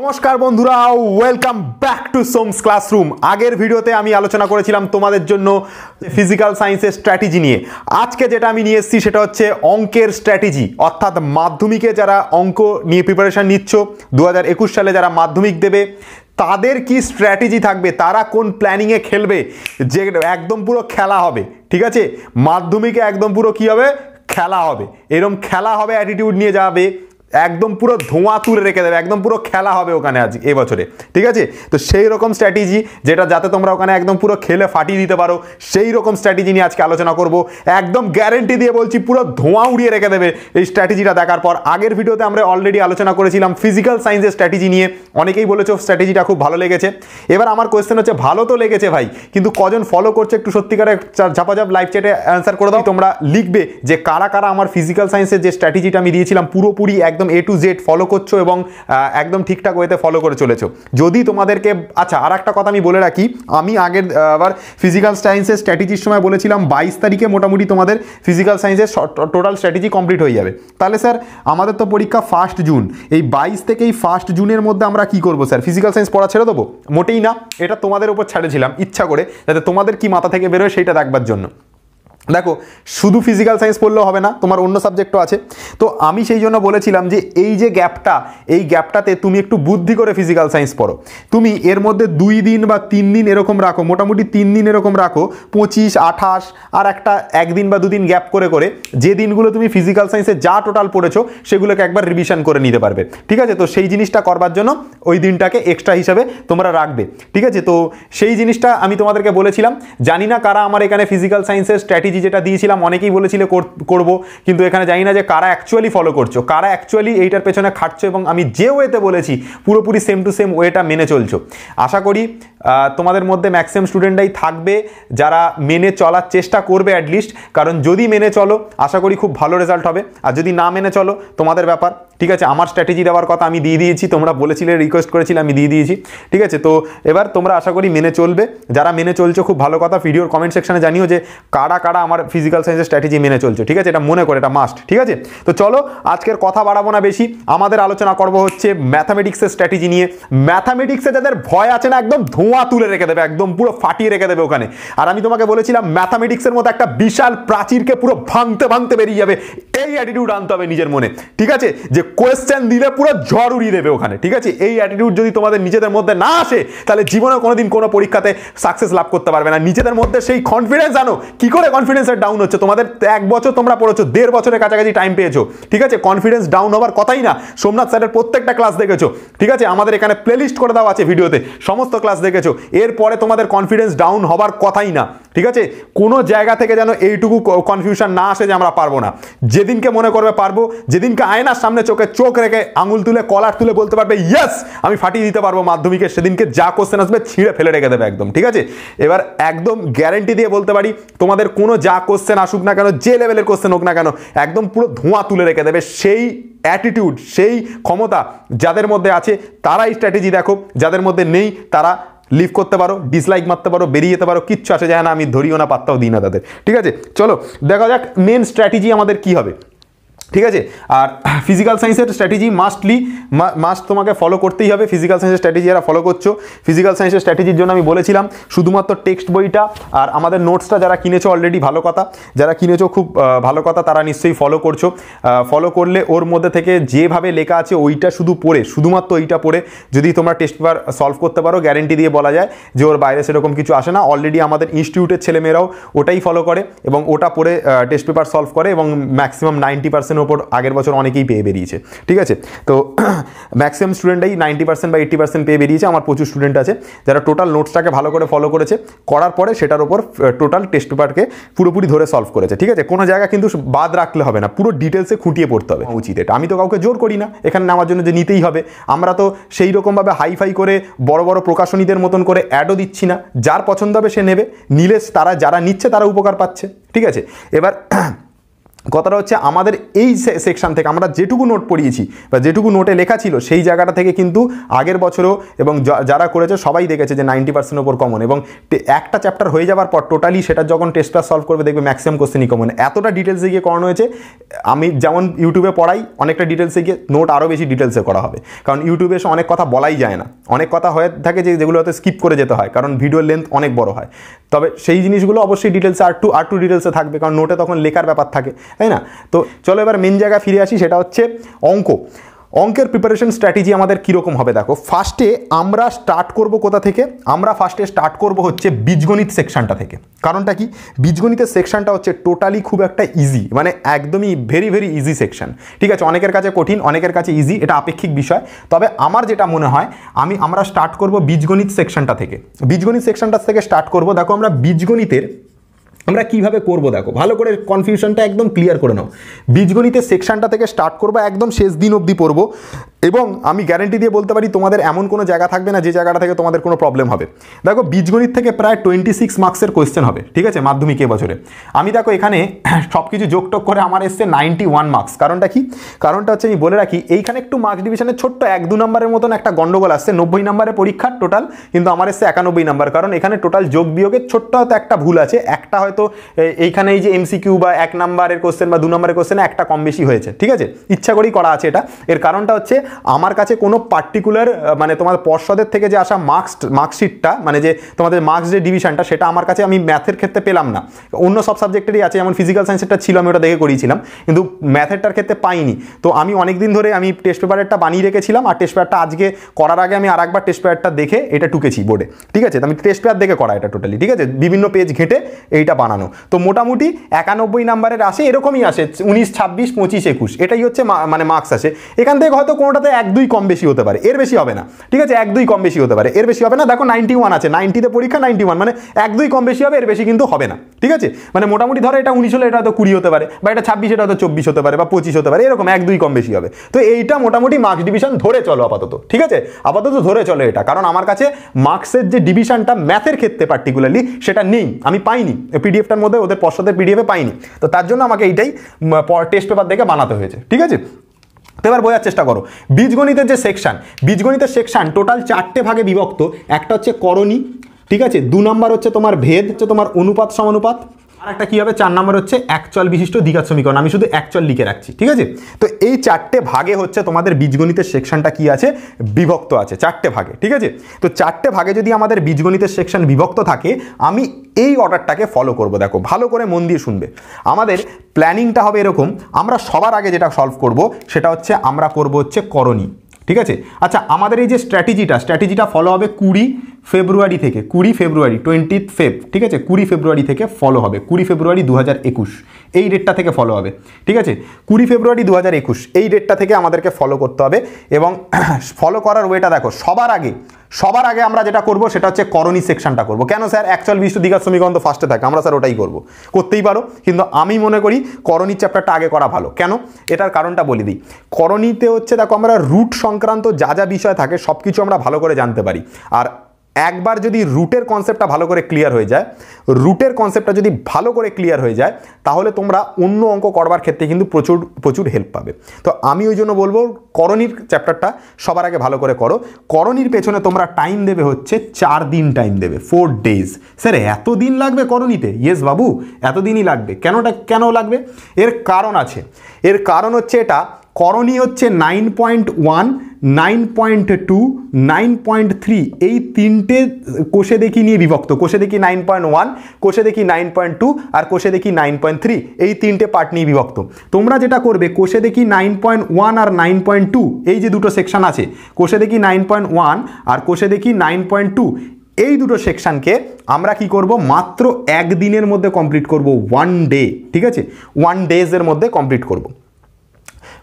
নমস্কার বন্ধুরা welcome back to Som's classroom আগের ভিডিওতে আমি আলোচনা করেছিলাম তোমাদের জন্য ফিজিক্যাল সায়েন্সের স্ট্র্যাটেজি নিয়ে আজকে যেটা আমি নিয়ে এসেছি সেটা হচ্ছে অঙ্কের স্ট্র্যাটেজি অর্থাৎ মাধ্যমিকে যারা অঙ্ক নিয়ে প্রিপারেশান নিচ্ছ দু সালে যারা মাধ্যমিক দেবে তাদের কি স্ট্র্যাটেজি থাকবে তারা কোন প্ল্যানিংয়ে খেলবে যে একদম পুরো খেলা হবে ঠিক আছে মাধ্যমিকে একদম পুরো কী হবে খেলা হবে এরম খেলা হবে অ্যাটিটিউড নিয়ে যাবে একদম পুরো ধোঁয়া তুলে রেখে দেবে একদম পুরো খেলা হবে ওখানে আজ এবছরে ঠিক আছে তো সেই রকম স্ট্র্যাটেজি যেটা যাতে তোমরা ওখানে একদম পুরো খেলে ফাটিয়ে দিতে পারো সেই রকম স্ট্র্যাটেজি নিয়ে আজকে আলোচনা করব একদম গ্যারেন্টি দিয়ে বলছি পুরো ধোঁয়া উড়িয়ে রেখে দেবে এই স্ট্র্যাটেজিটা দেখার পর আগের ভিডিওতে আমরা অলরেডি আলোচনা করেছিলাম ফিজিক্যাল সায়েন্সের স্ট্র্যাটেজি নিয়ে অনেকেই বলেছো স্ট্র্যাটেজিটা খুব ভালো লেগেছে এবার আমার কোয়েশ্চেন হচ্ছে ভালো তো লেগেছে ভাই কিন্তু কজন ফলো করছে একটু সত্যিকারে ঝাপাঝাপ লাইভ চ্যাটে অ্যান্সার করে দাও তোমরা লিখবে যে কারা কারা আমার ফিজিক্যাল সায়েন্সের যে স্ট্র্যাটেজিটা আমি দিয়েছিলাম পুরোপুরি একদম একদম এ টু জেড ফলো করছো এবং একদম ঠিকঠাক ওয়েতে ফলো করে চলেছো যদি তোমাদেরকে আচ্ছা আর একটা কথা আমি বলে রাখি আমি আগের আবার ফিজিক্যাল সায়েন্সের স্ট্র্যাটেজির সময় বলেছিলাম বাইশ তারিখে মোটামুটি তোমাদের ফিজিক্যাল সায়েন্সের টোটাল স্ট্র্যাটেজি কমপ্লিট হয়ে যাবে তাহলে স্যার আমাদের তো পরীক্ষা ফার্স্ট জুন এই বাইশ থেকে এই ফার্স্ট জুনের মধ্যে আমরা কি করব স্যার ফিজিক্যাল সায়েন্স পড়া ছেড়ে দেবো মোটেই না এটা তোমাদের উপর ছেড়েছিলাম ইচ্ছা করে যাতে তোমাদের কি মাথা থেকে বেরোয় সেটা দেখবার জন্য দেখো শুধু ফিজিক্যাল সায়েন্স পড়লেও হবে না তোমার অন্য সাবজেক্টও আছে তো আমি সেই জন্য বলেছিলাম যে এই যে গ্যাপটা এই গ্যাপটাতে তুমি একটু বুদ্ধি করে ফিজিক্যাল সায়েন্স পড়ো তুমি এর মধ্যে দুই দিন বা তিন দিন এরকম রাখো মোটামুটি তিন দিন এরকম রাখো পঁচিশ আঠাশ আর একটা একদিন বা দুদিন গ্যাপ করে করে যে দিনগুলো তুমি ফিজিক্যাল সায়েন্সে যা টোটাল পড়েছো সেগুলোকে একবার রিভিশন করে নিতে পারবে ঠিক আছে তো সেই জিনিসটা করবার জন্য ওই দিনটাকে এক্সট্রা হিসাবে তোমরা রাখবে ঠিক আছে তো সেই জিনিসটা আমি তোমাদেরকে বলেছিলাম জানি না কারা আমার এখানে ফিজিক্যাল সায়েন্সের স্ট্র্যাটেজি স্ট্র্যাটেজি যেটা দিয়েছিলাম অনেকেই বলেছিল করব কিন্তু এখানে জানি না যে কারা অ্যাকচুয়ালি ফলো করছো কারা অ্যাকচুয়ালি এইটার পেছনে খাটছো এবং আমি যে ওয়েতে বলেছি পুরোপুরি সেম টু সেম ওয়েটা মেনে চলছো আশা করি তোমাদের মধ্যে ম্যাক্সিমাম স্টুডেন্টরাই থাকবে যারা মেনে চলার চেষ্টা করবে অ্যাটলিস্ট কারণ যদি মেনে চলো আশা করি খুব ভালো রেজাল্ট হবে আর যদি না মেনে চলো তোমাদের ব্যাপার ঠিক আছে আমার স্ট্র্যাটেজি দেওয়ার কথা আমি দিয়ে দিয়েছি তোমরা বলেছিলে রিকোয়েস্ট করেছিলে আমি দিয়ে দিয়েছি ঠিক আছে তো এবার তোমরা আশা করি মেনে চলবে যারা মেনে চলছো খুব ভালো কথা ভিডিওর কমেন্ট সেকশানে জানিও যে কারা কারা আমার ফিজিক্যাল সায়েন্সের স্ট্র্যাটেজি মেনে চলছে ঠিক আছে এটা মনে করে এটা মাস্ট ঠিক আছে তো চলো আজকের কথা বাড়াবো না বেশি আমাদের আলোচনা করব হচ্ছে ম্যাথামেটিক্সের স্ট্র্যাটেজি নিয়ে ম্যাথামেটিক্সে যাদের ভয় আছে না একদম ধোঁয়া তুলে রেখে দেবে একদম পুরো ফাটিয়ে রেখে দেবে ওখানে আর আমি তোমাকে বলেছিলাম ম্যাথামেটিক্সের মতো একটা বিশাল প্রাচীরকে পুরো ভাঙতে ভাঙতে বেরিয়ে যাবে এই অ্যাটিটিউড আনতে হবে নিজের মনে ঠিক আছে যে কোয়েশ্চেন দিলে পুরো ঝড় উড়িয়ে দেবে ওখানে ঠিক আছে এই অ্যাটিটিউড যদি তোমাদের নিজেদের মধ্যে না আসে তাহলে জীবনে কোনোদিন কোনো পরীক্ষাতে সাকসেস লাভ করতে পারবে না নিজেদের মধ্যে সেই কনফিডেন্স আনো কি করে কনফিডেন্সের ডাউন হচ্ছে তোমাদের এক বছর তোমরা পড়েছো দেড় বছরের কাছাকাছি টাইম পেয়েছো ঠিক আছে কনফিডেন্স ডাউন হওয়ার কথাই না সোমনাথ স্যারের প্রত্যেকটা ক্লাস দেখেছো ঠিক আছে আমাদের এখানে প্লেলিস্ট করে দেওয়া আছে ভিডিওতে সমস্ত ক্লাস দেখেছো গেছো এরপরে তোমাদের কনফিডেন্স ডাউন হবার কথাই না ঠিক আছে কোনো জায়গা থেকে যেন এইটুকু কনফিউশন না আসে যে আমরা পারবো না যেদিনকে মনে করবে পারবো যেদিনকে আয়নার সামনে চোখে চোখ রেখে আঙুল তুলে কলার তুলে বলতে পারবে ইয়েস আমি ফাটিয়ে দিতে পারবো মাধ্যমিকে সেদিনকে যা কোশ্চেন আসবে ছিঁড়ে ফেলে রেখে দেবে একদম ঠিক আছে এবার একদম গ্যারেন্টি দিয়ে বলতে পারি তোমাদের কোনো যা কোশ্চেন আসুক না কেন যে লেভেলের কোশ্চেন হোক না কেন একদম পুরো ধোঁয়া তুলে রেখে দেবে সেই অ্যাটিটিউড সেই ক্ষমতা যাদের মধ্যে আছে তারাই স্ট্র্যাটেজি দেখো যাদের মধ্যে নেই তারা লিভ করতে পারো ডিসলাইক মারতে পারো বেরিয়ে যেতে পারো কিচ্ছু আসে যায় না আমি ধরিও না পাত্তাও দিই না তাদের ঠিক আছে চলো দেখা যাক মেন স্ট্র্যাটেজি আমাদের কি হবে ঠিক আছে আর ফিজিক্যাল সায়েন্সের স্ট্র্যাটেজি মাস্টলি মাস্ট তোমাকে ফলো করতেই হবে ফিজিক্যাল সায়েন্সের স্ট্র্যাটেজি যারা ফলো করছো ফিজিক্যাল সায়েন্সের স্ট্র্যাটেজির জন্য আমি বলেছিলাম শুধুমাত্র টেক্সট বইটা আর আমাদের নোটসটা যারা কিনেছো অলরেডি ভালো কথা যারা কিনেছো খুব ভালো কথা তারা নিশ্চয়ই ফলো করছো ফলো করলে ওর মধ্যে থেকে যেভাবে লেখা আছে ওইটা শুধু পড়ে শুধুমাত্র ওইটা পড়ে যদি তোমরা টেস্ট পেপার সলভ করতে পারো গ্যারেন্টি দিয়ে বলা যায় যে ওর বাইরে সেরকম কিছু আসে না অলরেডি আমাদের ইনস্টিটিউটের ছেলেমেয়েরাও ওটাই ফলো করে এবং ওটা পড়ে টেস্ট পেপার সলভ করে এবং ম্যাক্সিমাম নাইনটি পার্সেন্ট পার্সেন্টের ওপর আগের বছর অনেকেই পেয়ে বেরিয়েছে ঠিক আছে তো ম্যাক্সিমাম স্টুডেন্টাই নাইনটি পার্সেন্ট বা এইট্টি পার্সেন্ট পেয়ে বেরিয়েছে আমার প্রচুর স্টুডেন্ট আছে যারা টোটাল নোটসটাকে ভালো করে ফলো করেছে করার পরে সেটার ওপর টোটাল টেস্ট পেপারকে পুরোপুরি ধরে সলভ করেছে ঠিক আছে কোনো জায়গা কিন্তু বাদ রাখলে হবে না পুরো ডিটেলসে খুঁটিয়ে পড়তে হবে উচিত এটা আমি তো কাউকে জোর করি না এখানে নামার জন্য যে নিতেই হবে আমরা তো সেই রকমভাবে হাইফাই করে বড় বড় প্রকাশনীদের মতন করে অ্যাডও দিচ্ছি না যার পছন্দ হবে সে নেবে নিলে তারা যারা নিচ্ছে তারা উপকার পাচ্ছে ঠিক আছে এবার কথাটা হচ্ছে আমাদের এই সেকশান থেকে আমরা যেটুকু নোট পড়িয়েছি বা যেটুকু নোটে লেখা ছিল সেই জায়গাটা থেকে কিন্তু আগের বছরও এবং যারা করেছে সবাই দেখেছে যে নাইনটি পার্সেন্ট ওপর কমন এবং একটা চ্যাপ্টার হয়ে যাওয়ার পর টোটালি সেটা যখন টেস্ট ক্লাস সলভ করবে দেখবে ম্যাক্সিমাম কোশ্চেনই কমন এতটা ডিটেলসে গিয়ে করানো হয়েছে আমি যেমন ইউটিউবে পড়াই অনেকটা ডিটেলসে গিয়ে নোট আরও বেশি ডিটেলসে করা হবে কারণ ইউটিউবে এসে অনেক কথা বলাই যায় না অনেক কথা হয়ে থাকে যে যেগুলো হয়তো স্কিপ করে যেতে হয় কারণ ভিডিওর লেন্থ অনেক বড় হয় তবে সেই জিনিসগুলো অবশ্যই ডিটেলসে আর টু আর টু ডিটেলসে থাকবে কারণ নোটে তখন লেখার ব্যাপার থাকে তাই না তো চলো এবার মেন জায়গায় ফিরে আসি সেটা হচ্ছে অঙ্ক অঙ্কের প্রিপারেশন স্ট্র্যাটেজি আমাদের কীরকম হবে দেখো ফার্স্টে আমরা স্টার্ট করব কোথা থেকে আমরা ফার্স্টে স্টার্ট করব হচ্ছে বীজগণিত সেকশানটা থেকে কারণটা কি বীজগণিতের সেকশানটা হচ্ছে টোটালি খুব একটা ইজি মানে একদমই ভেরি ভেরি ইজি সেকশান ঠিক আছে অনেকের কাছে কঠিন অনেকের কাছে ইজি এটা আপেক্ষিক বিষয় তবে আমার যেটা মনে হয় আমি আমরা স্টার্ট করব বীজগণিত সেকশানটা থেকে বীজগণিত সেকশানটা থেকে স্টার্ট করব দেখো আমরা বীজগণিতের আমরা কিভাবে করব দেখো ভালো করে কনফিউশনটা একদম ক্লিয়ার করে নাও বীজগণিতের সেকশানটা থেকে স্টার্ট করবো একদম শেষ দিন অবধি পড়বো এবং আমি গ্যারেন্টি দিয়ে বলতে পারি তোমাদের এমন কোনো জায়গা থাকবে না যে জায়গাটা থেকে তোমাদের কোনো প্রবলেম হবে দেখো বীজগণিত থেকে প্রায় টোয়েন্টি সিক্স মার্কসের কোয়েশ্চেন হবে ঠিক আছে মাধ্যমিক এবছরে আমি দেখো এখানে সব কিছু যোগটোক করে আমার এসছে নাইনটি ওয়ান মার্কস কারণটা কি কারণটা হচ্ছে আমি বলে রাখি এইখানে একটু মার্কস ডিভিশনের ছোট্ট এক দু নম্বরের মতন একটা গন্ডগোল আসছে নব্বই নম্বরের পরীক্ষার টোটাল কিন্তু আমার এসছে একানব্বই নম্বর কারণ এখানে টোটাল যোগ বিয়োগের ছোট্ট হয়তো একটা ভুল আছে একটা হয়তো এইখানে এই যে এমসিকিউ বা এক নম্বরের কোয়েশ্চেন বা দু নম্বরের কোশ্চেন একটা কম বেশি হয়েছে ঠিক আছে ইচ্ছা করেই করা আছে এটা এর কারণটা হচ্ছে আমার কাছে কোনো পার্টিকুলার মানে তোমার পর্ষদের থেকে যে আসা মার্কস মার্কশিটটা মানে যে তোমাদের মার্কস যে ডিভিশনটা সেটা আমার কাছে আমি ম্যাথের ক্ষেত্রে পেলাম না অন্য সব সাবজেক্টেরই আছে যেমন ফিজিক্যাল সায়েন্সেরটা ছিল আমি ওটা দেখে করিয়েছিলাম কিন্তু ম্যাথেরটার ক্ষেত্রে পাইনি তো আমি অনেক দিন ধরে আমি টেস্ট পেপারেরটা বানিয়ে রেখেছিলাম আর টেস্ট পেপারটা আজকে করার আগে আমি আর একবার টেস্ট পেপারটা দেখে এটা টুকেছি বোর্ডে ঠিক আছে আমি টেস্ট পেপার দেখে করা এটা টোটালি ঠিক আছে বিভিন্ন পেজ ঘেঁটে এইটা বানানো তো মোটামুটি একানব্বই নাম্বারের আসে এরকমই আসে উনিশ ছাব্বিশ পঁচিশ একুশ এটাই হচ্ছে মানে মার্কস আসে এখান থেকে হয়তো কোনোটা ওটাতে এক দুই কম বেশি হতে পারে এর বেশি হবে না ঠিক আছে এক দুই কম বেশি হতে পারে এর বেশি হবে না দেখো নাইনটি ওয়ান আছে নাইনটিতে পরীক্ষা নাইনটি ওয়ান মানে এক দুই কম বেশি হবে এর বেশি কিন্তু হবে না ঠিক আছে মানে মোটামুটি ধরো এটা উনিশ হলে এটা হয়তো কুড়ি হতে পারে বা এটা ছাব্বিশ এটা হয়তো চব্বিশ হতে পারে বা পঁচিশ হতে পারে এরকম এক দুই কম বেশি হবে তো এইটা মোটামুটি মার্কস ডিভিশন ধরে চলো আপাতত ঠিক আছে আপাতত ধরে চলো এটা কারণ আমার কাছে মার্কসের যে ডিভিশনটা ম্যাথের ক্ষেত্রে পার্টিকুলারলি সেটা নেই আমি পাইনি পিডিএফটার মধ্যে ওদের পশ্চাতের পিডিএফে পাইনি তো তার জন্য আমাকে এইটাই টেস্ট পেপার দেখে বানাতে হয়েছে ঠিক আছে তো এবার বোঝার চেষ্টা করো বীজগণিতের যে সেকশান বীজগণিতের সেকশান টোটাল চারটে ভাগে বিভক্ত একটা হচ্ছে করণী ঠিক আছে দু নম্বর হচ্ছে তোমার ভেদ হচ্ছে তোমার অনুপাত সমানুপাত আর একটা কি হবে চার নম্বর হচ্ছে একচল বিশিষ্ট দ্বিঘাত সমীকরণ আমি শুধু একচল লিখে রাখছি ঠিক আছে তো এই চারটে ভাগে হচ্ছে তোমাদের বীজগণিতের সেকশনটা কি আছে বিভক্ত আছে চারটে ভাগে ঠিক আছে তো চারটে ভাগে যদি আমাদের বীজগণিতের সেকশন বিভক্ত থাকে আমি এই অর্ডারটাকে ফলো করব দেখো ভালো করে মন দিয়ে শুনবে আমাদের প্ল্যানিংটা হবে এরকম আমরা সবার আগে যেটা সলভ করব সেটা হচ্ছে আমরা করব হচ্ছে করণী ঠিক আছে আচ্ছা আমাদের এই যে স্ট্র্যাটেজিটা স্ট্র্যাটেজিটা ফলো হবে কুড়ি ফেব্রুয়ারি থেকে কুড়ি ফেব্রুয়ারি টোয়েন্টি ফেব ঠিক আছে কুড়ি ফেব্রুয়ারি থেকে ফলো হবে কুড়ি ফেব্রুয়ারি দু এই ডেটটা থেকে ফলো হবে ঠিক আছে কুড়ি ফেব্রুয়ারি দু এই ডেটটা থেকে আমাদেরকে ফলো করতে হবে এবং ফলো করার ওয়েটা দেখো সবার আগে সবার আগে আমরা যেটা করব সেটা হচ্ছে করণী সেকশনটা করব কেন স্যার অ্যাকচুয়াল বিশ্ব দীঘার সমীকরণ তো ফার্স্টে থাকে আমরা স্যার ওটাই করব করতেই পারো কিন্তু আমি মনে করি করণীর চ্যাপ্টারটা আগে করা ভালো কেন এটার কারণটা বলে দিই করণীতে হচ্ছে দেখো আমরা রুট সংক্রান্ত যা যা বিষয় থাকে সব কিছু আমরা ভালো করে জানতে পারি আর একবার যদি রুটের কনসেপ্টটা ভালো করে ক্লিয়ার হয়ে যায় রুটের কনসেপ্টটা যদি ভালো করে ক্লিয়ার হয়ে যায় তাহলে তোমরা অন্য অঙ্ক করবার ক্ষেত্রে কিন্তু প্রচুর প্রচুর হেল্প পাবে তো আমি ওই জন্য বলবো করণীর চ্যাপ্টারটা সবার আগে ভালো করে করো করণীর পেছনে তোমরা টাইম দেবে হচ্ছে চার দিন টাইম দেবে ফোর ডেজ স্যার এত দিন লাগবে করণীতে ইয়েস বাবু এতদিনই লাগবে কেনটা কেন লাগবে এর কারণ আছে এর কারণ হচ্ছে এটা করণী হচ্ছে nine point one nine point two nine point three এই তিনটে কোষে দেখি নিয়ে বিভক্ত কোষে দেখি নাইন পয়েন্ট ওয়ান কোষে দেখি নাইন পয়েন্ট টু আর কোষে দেখি নাইন পয়েন্ট থ্রি এই তিনটে পার্ট নিয়ে বিভক্ত তোমরা যেটা করবে কোষে দেখি নাইন পয়েন্ট ওয়ান আর নাইন পয়েন্ট টু এই যে দুটো সেকশান আছে কোষে দেখি নাইন পয়েন্ট ওয়ান আর কোষে দেখি নাইন পয়েন্ট টু এই দুটো সেকশানকে আমরা কি করব মাত্র একদিনের মধ্যে কমপ্লিট করব ওয়ান ডে ঠিক আছে ওয়ান ডেজের মধ্যে কমপ্লিট করব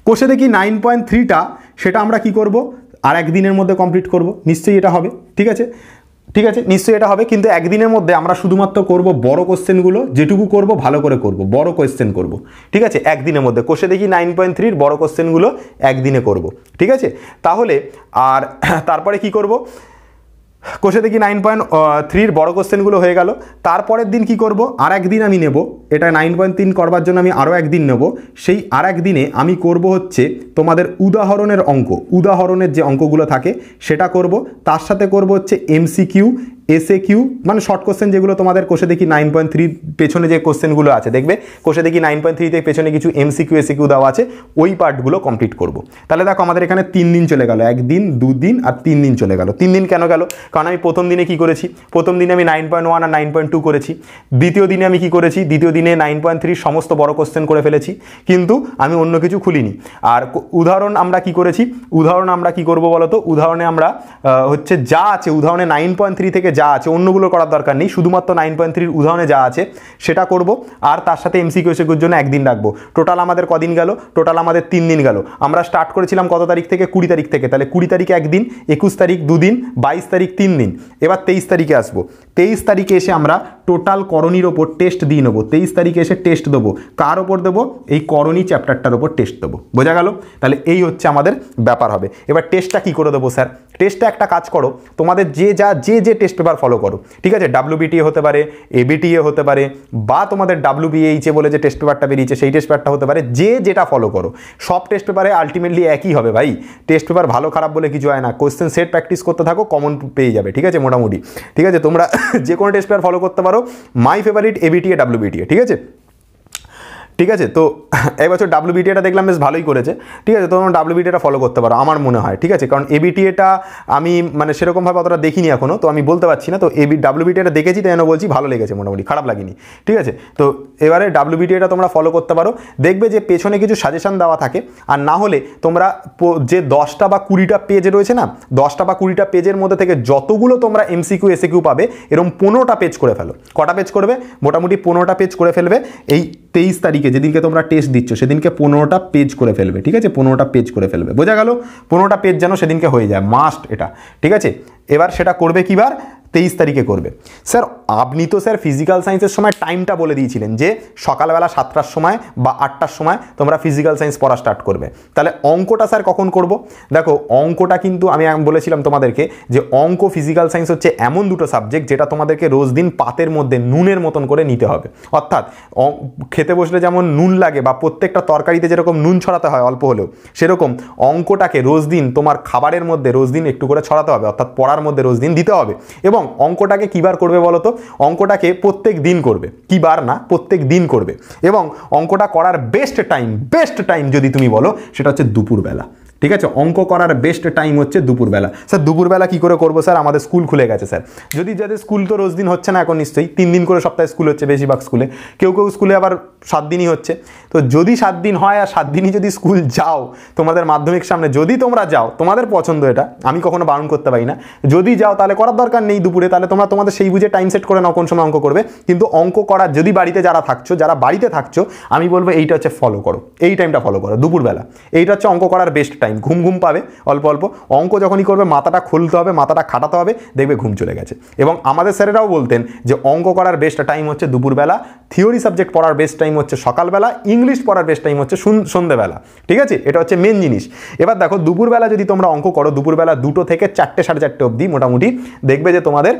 কষে দেখি নাইন পয়েন্ট থ্রিটা সেটা আমরা কি করব আর একদিনের মধ্যে কমপ্লিট করব নিশ্চয়ই এটা হবে ঠিক আছে ঠিক আছে নিশ্চয়ই এটা হবে কিন্তু একদিনের মধ্যে আমরা শুধুমাত্র করব বড় কোশ্চেনগুলো যেটুকু করব ভালো করে করব বড় কোশ্চেন করব ঠিক আছে একদিনের মধ্যে কোষে দেখি নাইন পয়েন্ট থ্রির বড় কোশ্চেনগুলো একদিনে করব ঠিক আছে তাহলে আর তারপরে কি করব কোষে দেখি নাইন পয়েন্ট থ্রির বড় কোশ্চেনগুলো হয়ে গেল তারপরের দিন কি করব আর একদিন আমি নেব এটা নাইন পয়েন্ট তিন করবার জন্য আমি আরও একদিন নেব সেই আর একদিনে আমি করব হচ্ছে তোমাদের উদাহরণের অঙ্ক উদাহরণের যে অঙ্কগুলো থাকে সেটা করব তার সাথে করব হচ্ছে এমসিকিউ এসে কিউ মানে শর্ট কোশ্চেন যেগুলো তোমাদের কোষে দেখি নাইন পয়েন্ট থ্রির পেছনে যে কোশ্চেনগুলো আছে দেখবে কোষে দেখি নাইন পয়েন্ট থ্রিতে পেছনে কিছু এমসিকিউ এসিকিউ দেওয়া আছে ওই পার্টগুলো কমপ্লিট করব তাহলে দেখো আমাদের এখানে তিন দিন চলে গেল একদিন দুদিন আর তিন দিন চলে গেল তিন দিন কেন গেল কারণ আমি প্রথম দিনে কি করেছি প্রথম দিনে আমি নাইন পয়েন্ট ওয়ান আর নাইন পয়েন্ট টু করেছি দ্বিতীয় দিনে আমি কি করেছি দ্বিতীয় দিনে নাইন পয়েন্ট থ্রির সমস্ত বড় কোশ্চেন করে ফেলেছি কিন্তু আমি অন্য কিছু খুলিনি আর উদাহরণ আমরা কি করেছি উদাহরণ আমরা কি করব বলতো উদাহরণে আমরা হচ্ছে যা আছে উদাহরণে নাইন পয়েন্ট থ্রি থেকে যা আছে অন্যগুলো করার দরকার নেই শুধুমাত্র নাইন পয়েন্ট থ্রির উদাহরণে যা আছে সেটা করব আর তার সাথে এমসি সেগুলোর জন্য একদিন রাখবো টোটাল আমাদের কদিন গেল টোটাল আমাদের তিন দিন গেল আমরা স্টার্ট করেছিলাম কত তারিখ থেকে কুড়ি তারিখ থেকে তাহলে কুড়ি তারিখ একদিন একুশ তারিখ দুদিন বাইশ তারিখ তিন দিন এবার তেইশ তারিখে আসবো তেইশ তারিখে এসে আমরা টোটাল করণীর ওপর টেস্ট দিয়ে নেবো তেইশ তারিখে এসে টেস্ট দেবো কার ওপর দেবো এই করণী চ্যাপ্টারটার ওপর টেস্ট দেবো বোঝা গেল তাহলে এই হচ্ছে আমাদের ব্যাপার হবে এবার টেস্টটা কি করে দেবো স্যার টেস্টটা একটা কাজ করো তোমাদের যে যা যে যে টেস্ট পেপার ফলো করো ঠিক আছে ডাব্লিউবিটিএ হতে পারে এবিটিএ হতে পারে বা তোমাদের ডাব্লিউবিএইচে বলে যে টেস্ট পেপারটা বেরিয়েছে সেই টেস্ট পেপারটা হতে পারে যে যেটা ফলো করো সব টেস্ট পেপারে আলটিমেটলি একই হবে ভাই টেস্ট পেপার ভালো খারাপ বলে কিছু হয় না কোয়েশ্চেন সেট প্র্যাকটিস করতে থাকো কমন পেয়ে যাবে ঠিক আছে মোটামুটি ঠিক আছে তোমরা যে কোনো টেস্ট পেপার ফলো করতে পারো মাই ফেভারিট এবিটিএ ডাব্লিউবিটিএ ঠিক আছে ঠিক আছে তো এবছর ডাব্লিউবিটিএটা দেখলাম বেশ ভালোই করেছে ঠিক আছে তোমরা ডাব্লিউবিটিএটা ফলো করতে পারো আমার মনে হয় ঠিক আছে কারণ এবিটিএটা আমি মানে সেরকমভাবে অতটা দেখিনি এখনও তো আমি বলতে পারছি না তো এবি ডাব্লিউবিটিএটা দেখেছি তাই বলছি ভালো লেগেছে মোটামুটি খারাপ লাগেনি ঠিক আছে তো এবারে ডাব্লিউবিটিএটা তোমরা ফলো করতে পারো দেখবে যে পেছনে কিছু সাজেশান দেওয়া থাকে আর না হলে তোমরা যে দশটা বা কুড়িটা পেজ রয়েছে না দশটা বা কুড়িটা পেজের মধ্যে থেকে যতগুলো তোমরা এমসিকিউ এসিকিউ পাবে এরকম পনেরোটা পেজ করে ফেলো কটা পেজ করবে মোটামুটি পনেরোটা পেজ করে ফেলবে এই তেইশ তারিখে দিনকে যেদিনকে তোমরা টেস্ট দিচ্ছ সেদিনকে পনেরোটা পেজ করে ফেলবে ঠিক আছে পনেরোটা পেজ করে ফেলবে বোঝা গেল পনেরোটা পেজ যেন সেদিনকে হয়ে যায় মাস্ট এটা ঠিক আছে এবার সেটা করবে কিবার তেইশ তারিখে করবে স্যার আপনি তো স্যার ফিজিক্যাল সায়েন্সের সময় টাইমটা বলে দিয়েছিলেন যে সকালবেলা সাতটার সময় বা আটটার সময় তোমরা ফিজিক্যাল সায়েন্স পড়া স্টার্ট করবে তাহলে অঙ্কটা স্যার কখন করব দেখো অঙ্কটা কিন্তু আমি বলেছিলাম তোমাদেরকে যে অঙ্ক ফিজিক্যাল সায়েন্স হচ্ছে এমন দুটো সাবজেক্ট যেটা তোমাদেরকে রোজ দিন পাতের মধ্যে নুনের মতন করে নিতে হবে অর্থাৎ খেতে বসলে যেমন নুন লাগে বা প্রত্যেকটা তরকারিতে যেরকম নুন ছড়াতে হয় অল্প হলেও সেরকম অঙ্কটাকে রোজ দিন তোমার খাবারের মধ্যে রোজ দিন একটু করে ছড়াতে হবে অর্থাৎ পড়ার তার মধ্যে রোজ দিন দিতে হবে এবং অঙ্কটাকে কিবার করবে বলো তো অঙ্কটাকে প্রত্যেক দিন করবে কিবার না প্রত্যেক দিন করবে এবং অঙ্কটা করার বেস্ট টাইম বেস্ট টাইম যদি তুমি বলো সেটা হচ্ছে দুপুরবেলা ঠিক আছে অঙ্ক করার বেস্ট টাইম হচ্ছে দুপুরবেলা স্যার দুপুরবেলা কি করে করবো স্যার আমাদের স্কুল খুলে গেছে স্যার যদি যাদের স্কুল তো রোজ দিন হচ্ছে না এখন নিশ্চয়ই তিন দিন করে সপ্তাহে স্কুল হচ্ছে বেশিরভাগ স্কুলে কেউ কেউ স্কুলে আবার সাত দিনই হচ্ছে তো যদি সাত দিন হয় আর সাত দিনই যদি স্কুল যাও তোমাদের মাধ্যমিক সামনে যদি তোমরা যাও তোমাদের পছন্দ এটা আমি কখনো বারণ করতে পারি না যদি যাও তাহলে করার দরকার নেই দুপুরে তাহলে তোমরা তোমাদের সেই বুঝে টাইম সেট করে নাও কোন সময় অঙ্ক করবে কিন্তু অঙ্ক করার যদি বাড়িতে যারা থাকছো যারা বাড়িতে থাকছো আমি বলবো এইটা হচ্ছে ফলো করো এই টাইমটা ফলো করো দুপুরবেলা এইটা হচ্ছে অঙ্ক করার বেস্ট টাইম টাইম ঘুম ঘুম পাবে অল্প অল্প অঙ্ক যখনই করবে মাথাটা খুলতে হবে মাথাটা খাটাতে হবে দেখবে ঘুম চলে গেছে এবং আমাদের স্যারেরাও বলতেন যে অঙ্ক করার বেস্ট টাইম হচ্ছে দুপুরবেলা থিওরি সাবজেক্ট পড়ার বেস্ট টাইম হচ্ছে সকালবেলা ইংলিশ পড়ার বেস্ট টাইম হচ্ছে সন্ধ্যেবেলা ঠিক আছে এটা হচ্ছে মেন জিনিস এবার দেখো দুপুরবেলা যদি তোমরা অঙ্ক করো দুপুরবেলা দুটো থেকে চারটে সাড়ে চারটে অবধি মোটামুটি দেখবে যে তোমাদের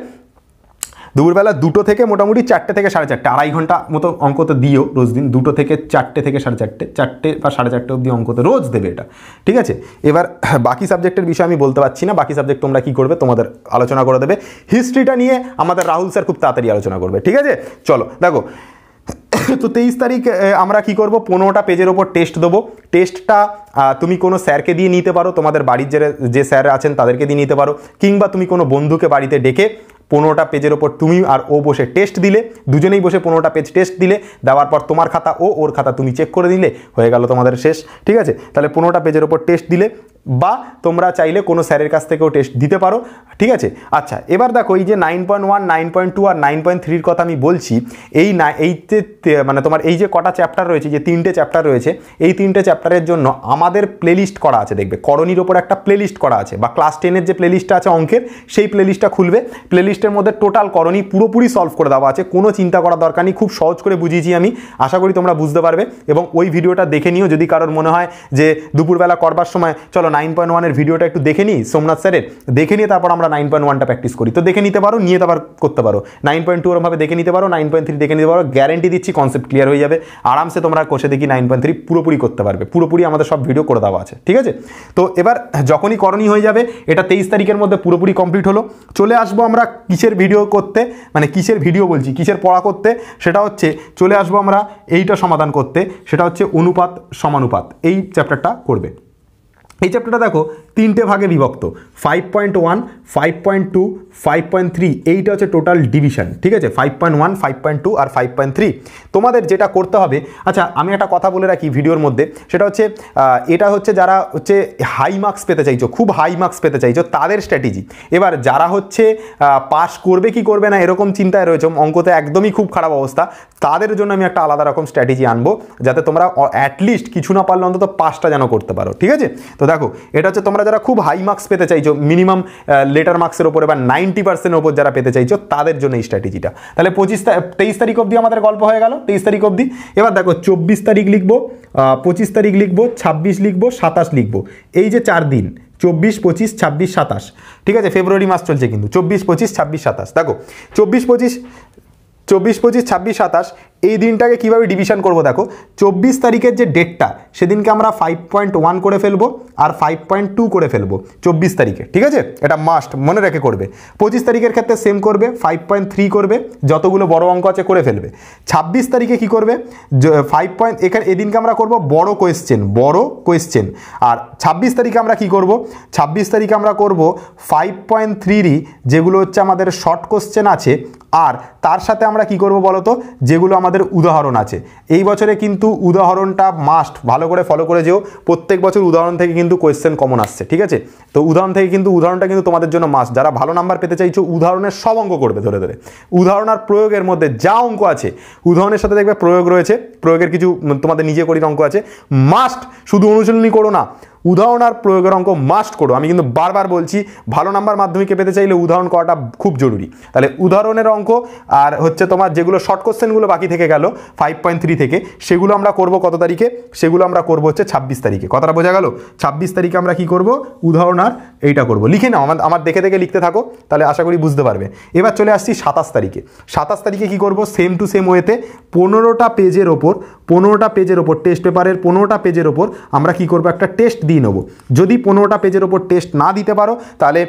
দুপুরবেলা দুটো থেকে মোটামুটি চারটে থেকে সাড়ে চারটে আড়াই ঘন্টা মতো অঙ্ক তো দিও রোজ দিন দুটো থেকে চারটে থেকে সাড়ে চারটে চারটে বা সাড়ে চারটে অবধি অঙ্ক তো রোজ দেবে এটা ঠিক আছে এবার বাকি সাবজেক্টের বিষয়ে আমি বলতে পারছি না বাকি সাবজেক্ট তোমরা কী করবে তোমাদের আলোচনা করে দেবে হিস্ট্রিটা নিয়ে আমাদের রাহুল স্যার খুব তাড়াতাড়ি আলোচনা করবে ঠিক আছে চলো দেখো তো তেইশ তারিখ আমরা কি করব পনেরোটা পেজের ওপর টেস্ট দেবো টেস্টটা তুমি কোনো স্যারকে দিয়ে নিতে পারো তোমাদের বাড়ির যে যে স্যার আছেন তাদেরকে দিয়ে নিতে পারো কিংবা তুমি কোনো বন্ধুকে বাড়িতে ডেকে পনেরোটা পেজের ওপর তুমি আর ও বসে টেস্ট দিলে দুজনেই বসে পনেরোটা পেজ টেস্ট দিলে দেওয়ার পর তোমার খাতা ও ওর খাতা তুমি চেক করে দিলে হয়ে গেল তোমাদের শেষ ঠিক আছে তাহলে পনেরোটা পেজের ওপর টেস্ট দিলে বা তোমরা চাইলে কোনো স্যারের কাছ থেকেও টেস্ট দিতে পারো ঠিক আছে আচ্ছা এবার দেখো এই যে nine point one nine point two আর নাইন পয়েন্ট থ্রির কথা আমি বলছি এই না এই যে মানে তোমার এই যে কটা চ্যাপ্টার রয়েছে যে তিনটে চ্যাপ্টার রয়েছে এই তিনটে চ্যাপ্টারের জন্য আমাদের প্লেলিস্ট করা আছে দেখবে করণীর ওপর একটা প্লেলিস্ট করা আছে বা ক্লাস টেনের যে প্লেলিস্টটা আছে অঙ্কের সেই প্লেলিস্টটা খুলবে প্লেলিস্টের মধ্যে টোটাল করণী পুরোপুরি সলভ করে দেওয়া আছে কোনো চিন্তা করার দরকার নেই খুব সহজ করে বুঝিয়েছি আমি আশা করি তোমরা বুঝতে পারবে এবং ওই ভিডিওটা দেখে নিও যদি কারোর মনে হয় যে দুপুরবেলা করবার সময় চলো নাইন পয়েন্ট ওয়ানের ভিডিওটা একটু দেখে নিই সোমনাথ স্যারের দেখে নিয়ে তারপর আমরা নাইন পয়েন্ট ওয়ানটা প্র্যাকটিস করি তো দেখে নিতে পারো নিয়ে তারপর করতে পারো নাইন পয়েন্ট টু ওরমভাবে দেখে নিতে পারো নাইন পয়েন্ট থ্রি দেখে নিতে পারো গ্যারেন্টি দিচ্ছি কনসেপ্ট ক্লিয়ার হয়ে যাবে আরামসে তোমরা কোষে দেখি নাইন পয়েন্ট থ্রি পুরোপুরি করতে পারবে পুরোপুরি আমাদের সব ভিডিও করে দেওয়া আছে ঠিক আছে তো এবার যখনই করণীয় হয়ে যাবে এটা তেইশ তারিখের মধ্যে পুরোপুরি কমপ্লিট হলো চলে আসবো আমরা কিসের ভিডিও করতে মানে কিসের ভিডিও বলছি কিসের পড়া করতে সেটা হচ্ছে চলে আসবো আমরা এইটা সমাধান করতে সেটা হচ্ছে অনুপাত সমানুপাত এই চ্যাপ্টারটা করবে এই চ্যাপ্টারটা দেখো তিনটে ভাগে বিভক্ত five point one five point two five point three এইটা হচ্ছে টোটাল ডিভিশন ঠিক আছে five point one five point two আর ফাইভ পয়েন্ট থ্রি তোমাদের যেটা করতে হবে আচ্ছা আমি একটা কথা বলে রাখি ভিডিওর মধ্যে সেটা হচ্ছে এটা হচ্ছে যারা হচ্ছে হাই মার্কস পেতে চাইছো খুব হাই মার্কস পেতে চাইছো তাদের স্ট্র্যাটেজি এবার যারা হচ্ছে পাস করবে কি করবে না এরকম চিন্তায় রয়েছে অঙ্কতে একদমই খুব খারাপ অবস্থা তাদের জন্য আমি একটা আলাদা রকম স্ট্র্যাটেজি আনবো যাতে তোমরা অ্যাটলিস্ট কিছু না পারলে অন্তত পাসটা যেন করতে পারো ঠিক আছে তো দেখো এটা হচ্ছে তোমরা যারা খুব হাই মার্কস পেতে চাইছো মিনিমাম লেটার মার্কসের ওপরে বা নাইনটি পার্সেন্টের ওপর যারা পেতে চাইছো তাদের জন্য এই স্ট্র্যাটেজিটা তাহলে পঁচিশ তেইশ তারিখ অবধি আমাদের গল্প হয়ে গেল তেইশ তারিখ অবধি এবার দেখো চব্বিশ তারিখ লিখবো পঁচিশ তারিখ লিখবো ছাব্বিশ লিখবো সাতাশ লিখবো এই যে চার দিন চব্বিশ পঁচিশ ছাব্বিশ সাতাশ ঠিক আছে ফেব্রুয়ারি মাস চলছে কিন্তু চব্বিশ পঁচিশ ছাব্বিশ সাতাশ দেখো চব্বিশ পঁচিশ চব্বিশ পঁচিশ ছাব্বিশ সাতাশ এই দিনটাকে কিভাবে ডিভিশন করব দেখো চব্বিশ তারিখের যে ডেটটা সেদিনকে আমরা ফাইভ পয়েন্ট ওয়ান করে ফেলবো আর ফাইভ পয়েন্ট টু করে ফেলবো চব্বিশ তারিখে ঠিক আছে এটা মাস্ট মনে রেখে করবে পঁচিশ তারিখের ক্ষেত্রে সেম করবে ফাইভ পয়েন্ট থ্রি করবে যতগুলো বড় অঙ্ক আছে করে ফেলবে ছাব্বিশ তারিখে কি করবে ফাইভ পয়েন্ট এখানে এদিনকে আমরা করব বড় কোয়েশ্চেন বড় কোয়েশ্চেন আর ছাব্বিশ তারিখে আমরা কি করব ছাব্বিশ তারিখে আমরা করব ফাইভ পয়েন্ট যেগুলো হচ্ছে আমাদের শর্ট কোয়েশ্চেন আছে আর তার সাথে আমরা কি করব বলতো যেগুলো আমাদের আমাদের উদাহরণ আছে এই বছরে কিন্তু উদাহরণটা মাস্ট ভালো করে ফলো করে যেও প্রত্যেক বছর উদাহরণ থেকে কিন্তু কোয়েশ্চেন কমন আসছে ঠিক আছে তো উদাহরণ থেকে কিন্তু উদাহরণটা কিন্তু তোমাদের জন্য মাস্ট যারা ভালো নাম্বার পেতে চাইছো উদাহরণের সব অঙ্ক করবে ধরে ধরে উদাহরণ আর প্রয়োগের মধ্যে যা অঙ্ক আছে উদাহরণের সাথে দেখবে প্রয়োগ রয়েছে প্রয়োগের কিছু তোমাদের নিজে করির অঙ্ক আছে মাস্ট শুধু অনুশীলনী করো না উদাহরণ আর প্রয়োগের অঙ্ক মাস্ট করো আমি কিন্তু বারবার বলছি ভালো নাম্বার মাধ্যমিকে পেতে চাইলে উদাহরণ করাটা খুব জরুরি তাহলে উদাহরণের অঙ্ক আর হচ্ছে তোমার যেগুলো শর্ট কোশ্চেনগুলো বাকি থেকে গেল ফাইভ পয়েন্ট থ্রি থেকে সেগুলো আমরা করব কত তারিখে সেগুলো আমরা করব হচ্ছে ছাব্বিশ তারিখে কথাটা বোঝা গেল ছাব্বিশ তারিখে আমরা কি করব উদাহরণ আর এইটা করব লিখে নাও আমার আমার দেখে দেখে লিখতে থাকো তাহলে আশা করি বুঝতে পারবে এবার চলে আসছি সাতাশ তারিখে সাতাশ তারিখে কি করব সেম টু সেম ওয়েতে পনেরোটা পেজের ওপর পনেরোটা পেজের ওপর টেস্ট পেপারের পনেরোটা পেজের ওপর আমরা কি করব একটা টেস্ট দিয়ে নেবো যদি পনেরোটা পেজের ওপর টেস্ট না দিতে পারো তাহলে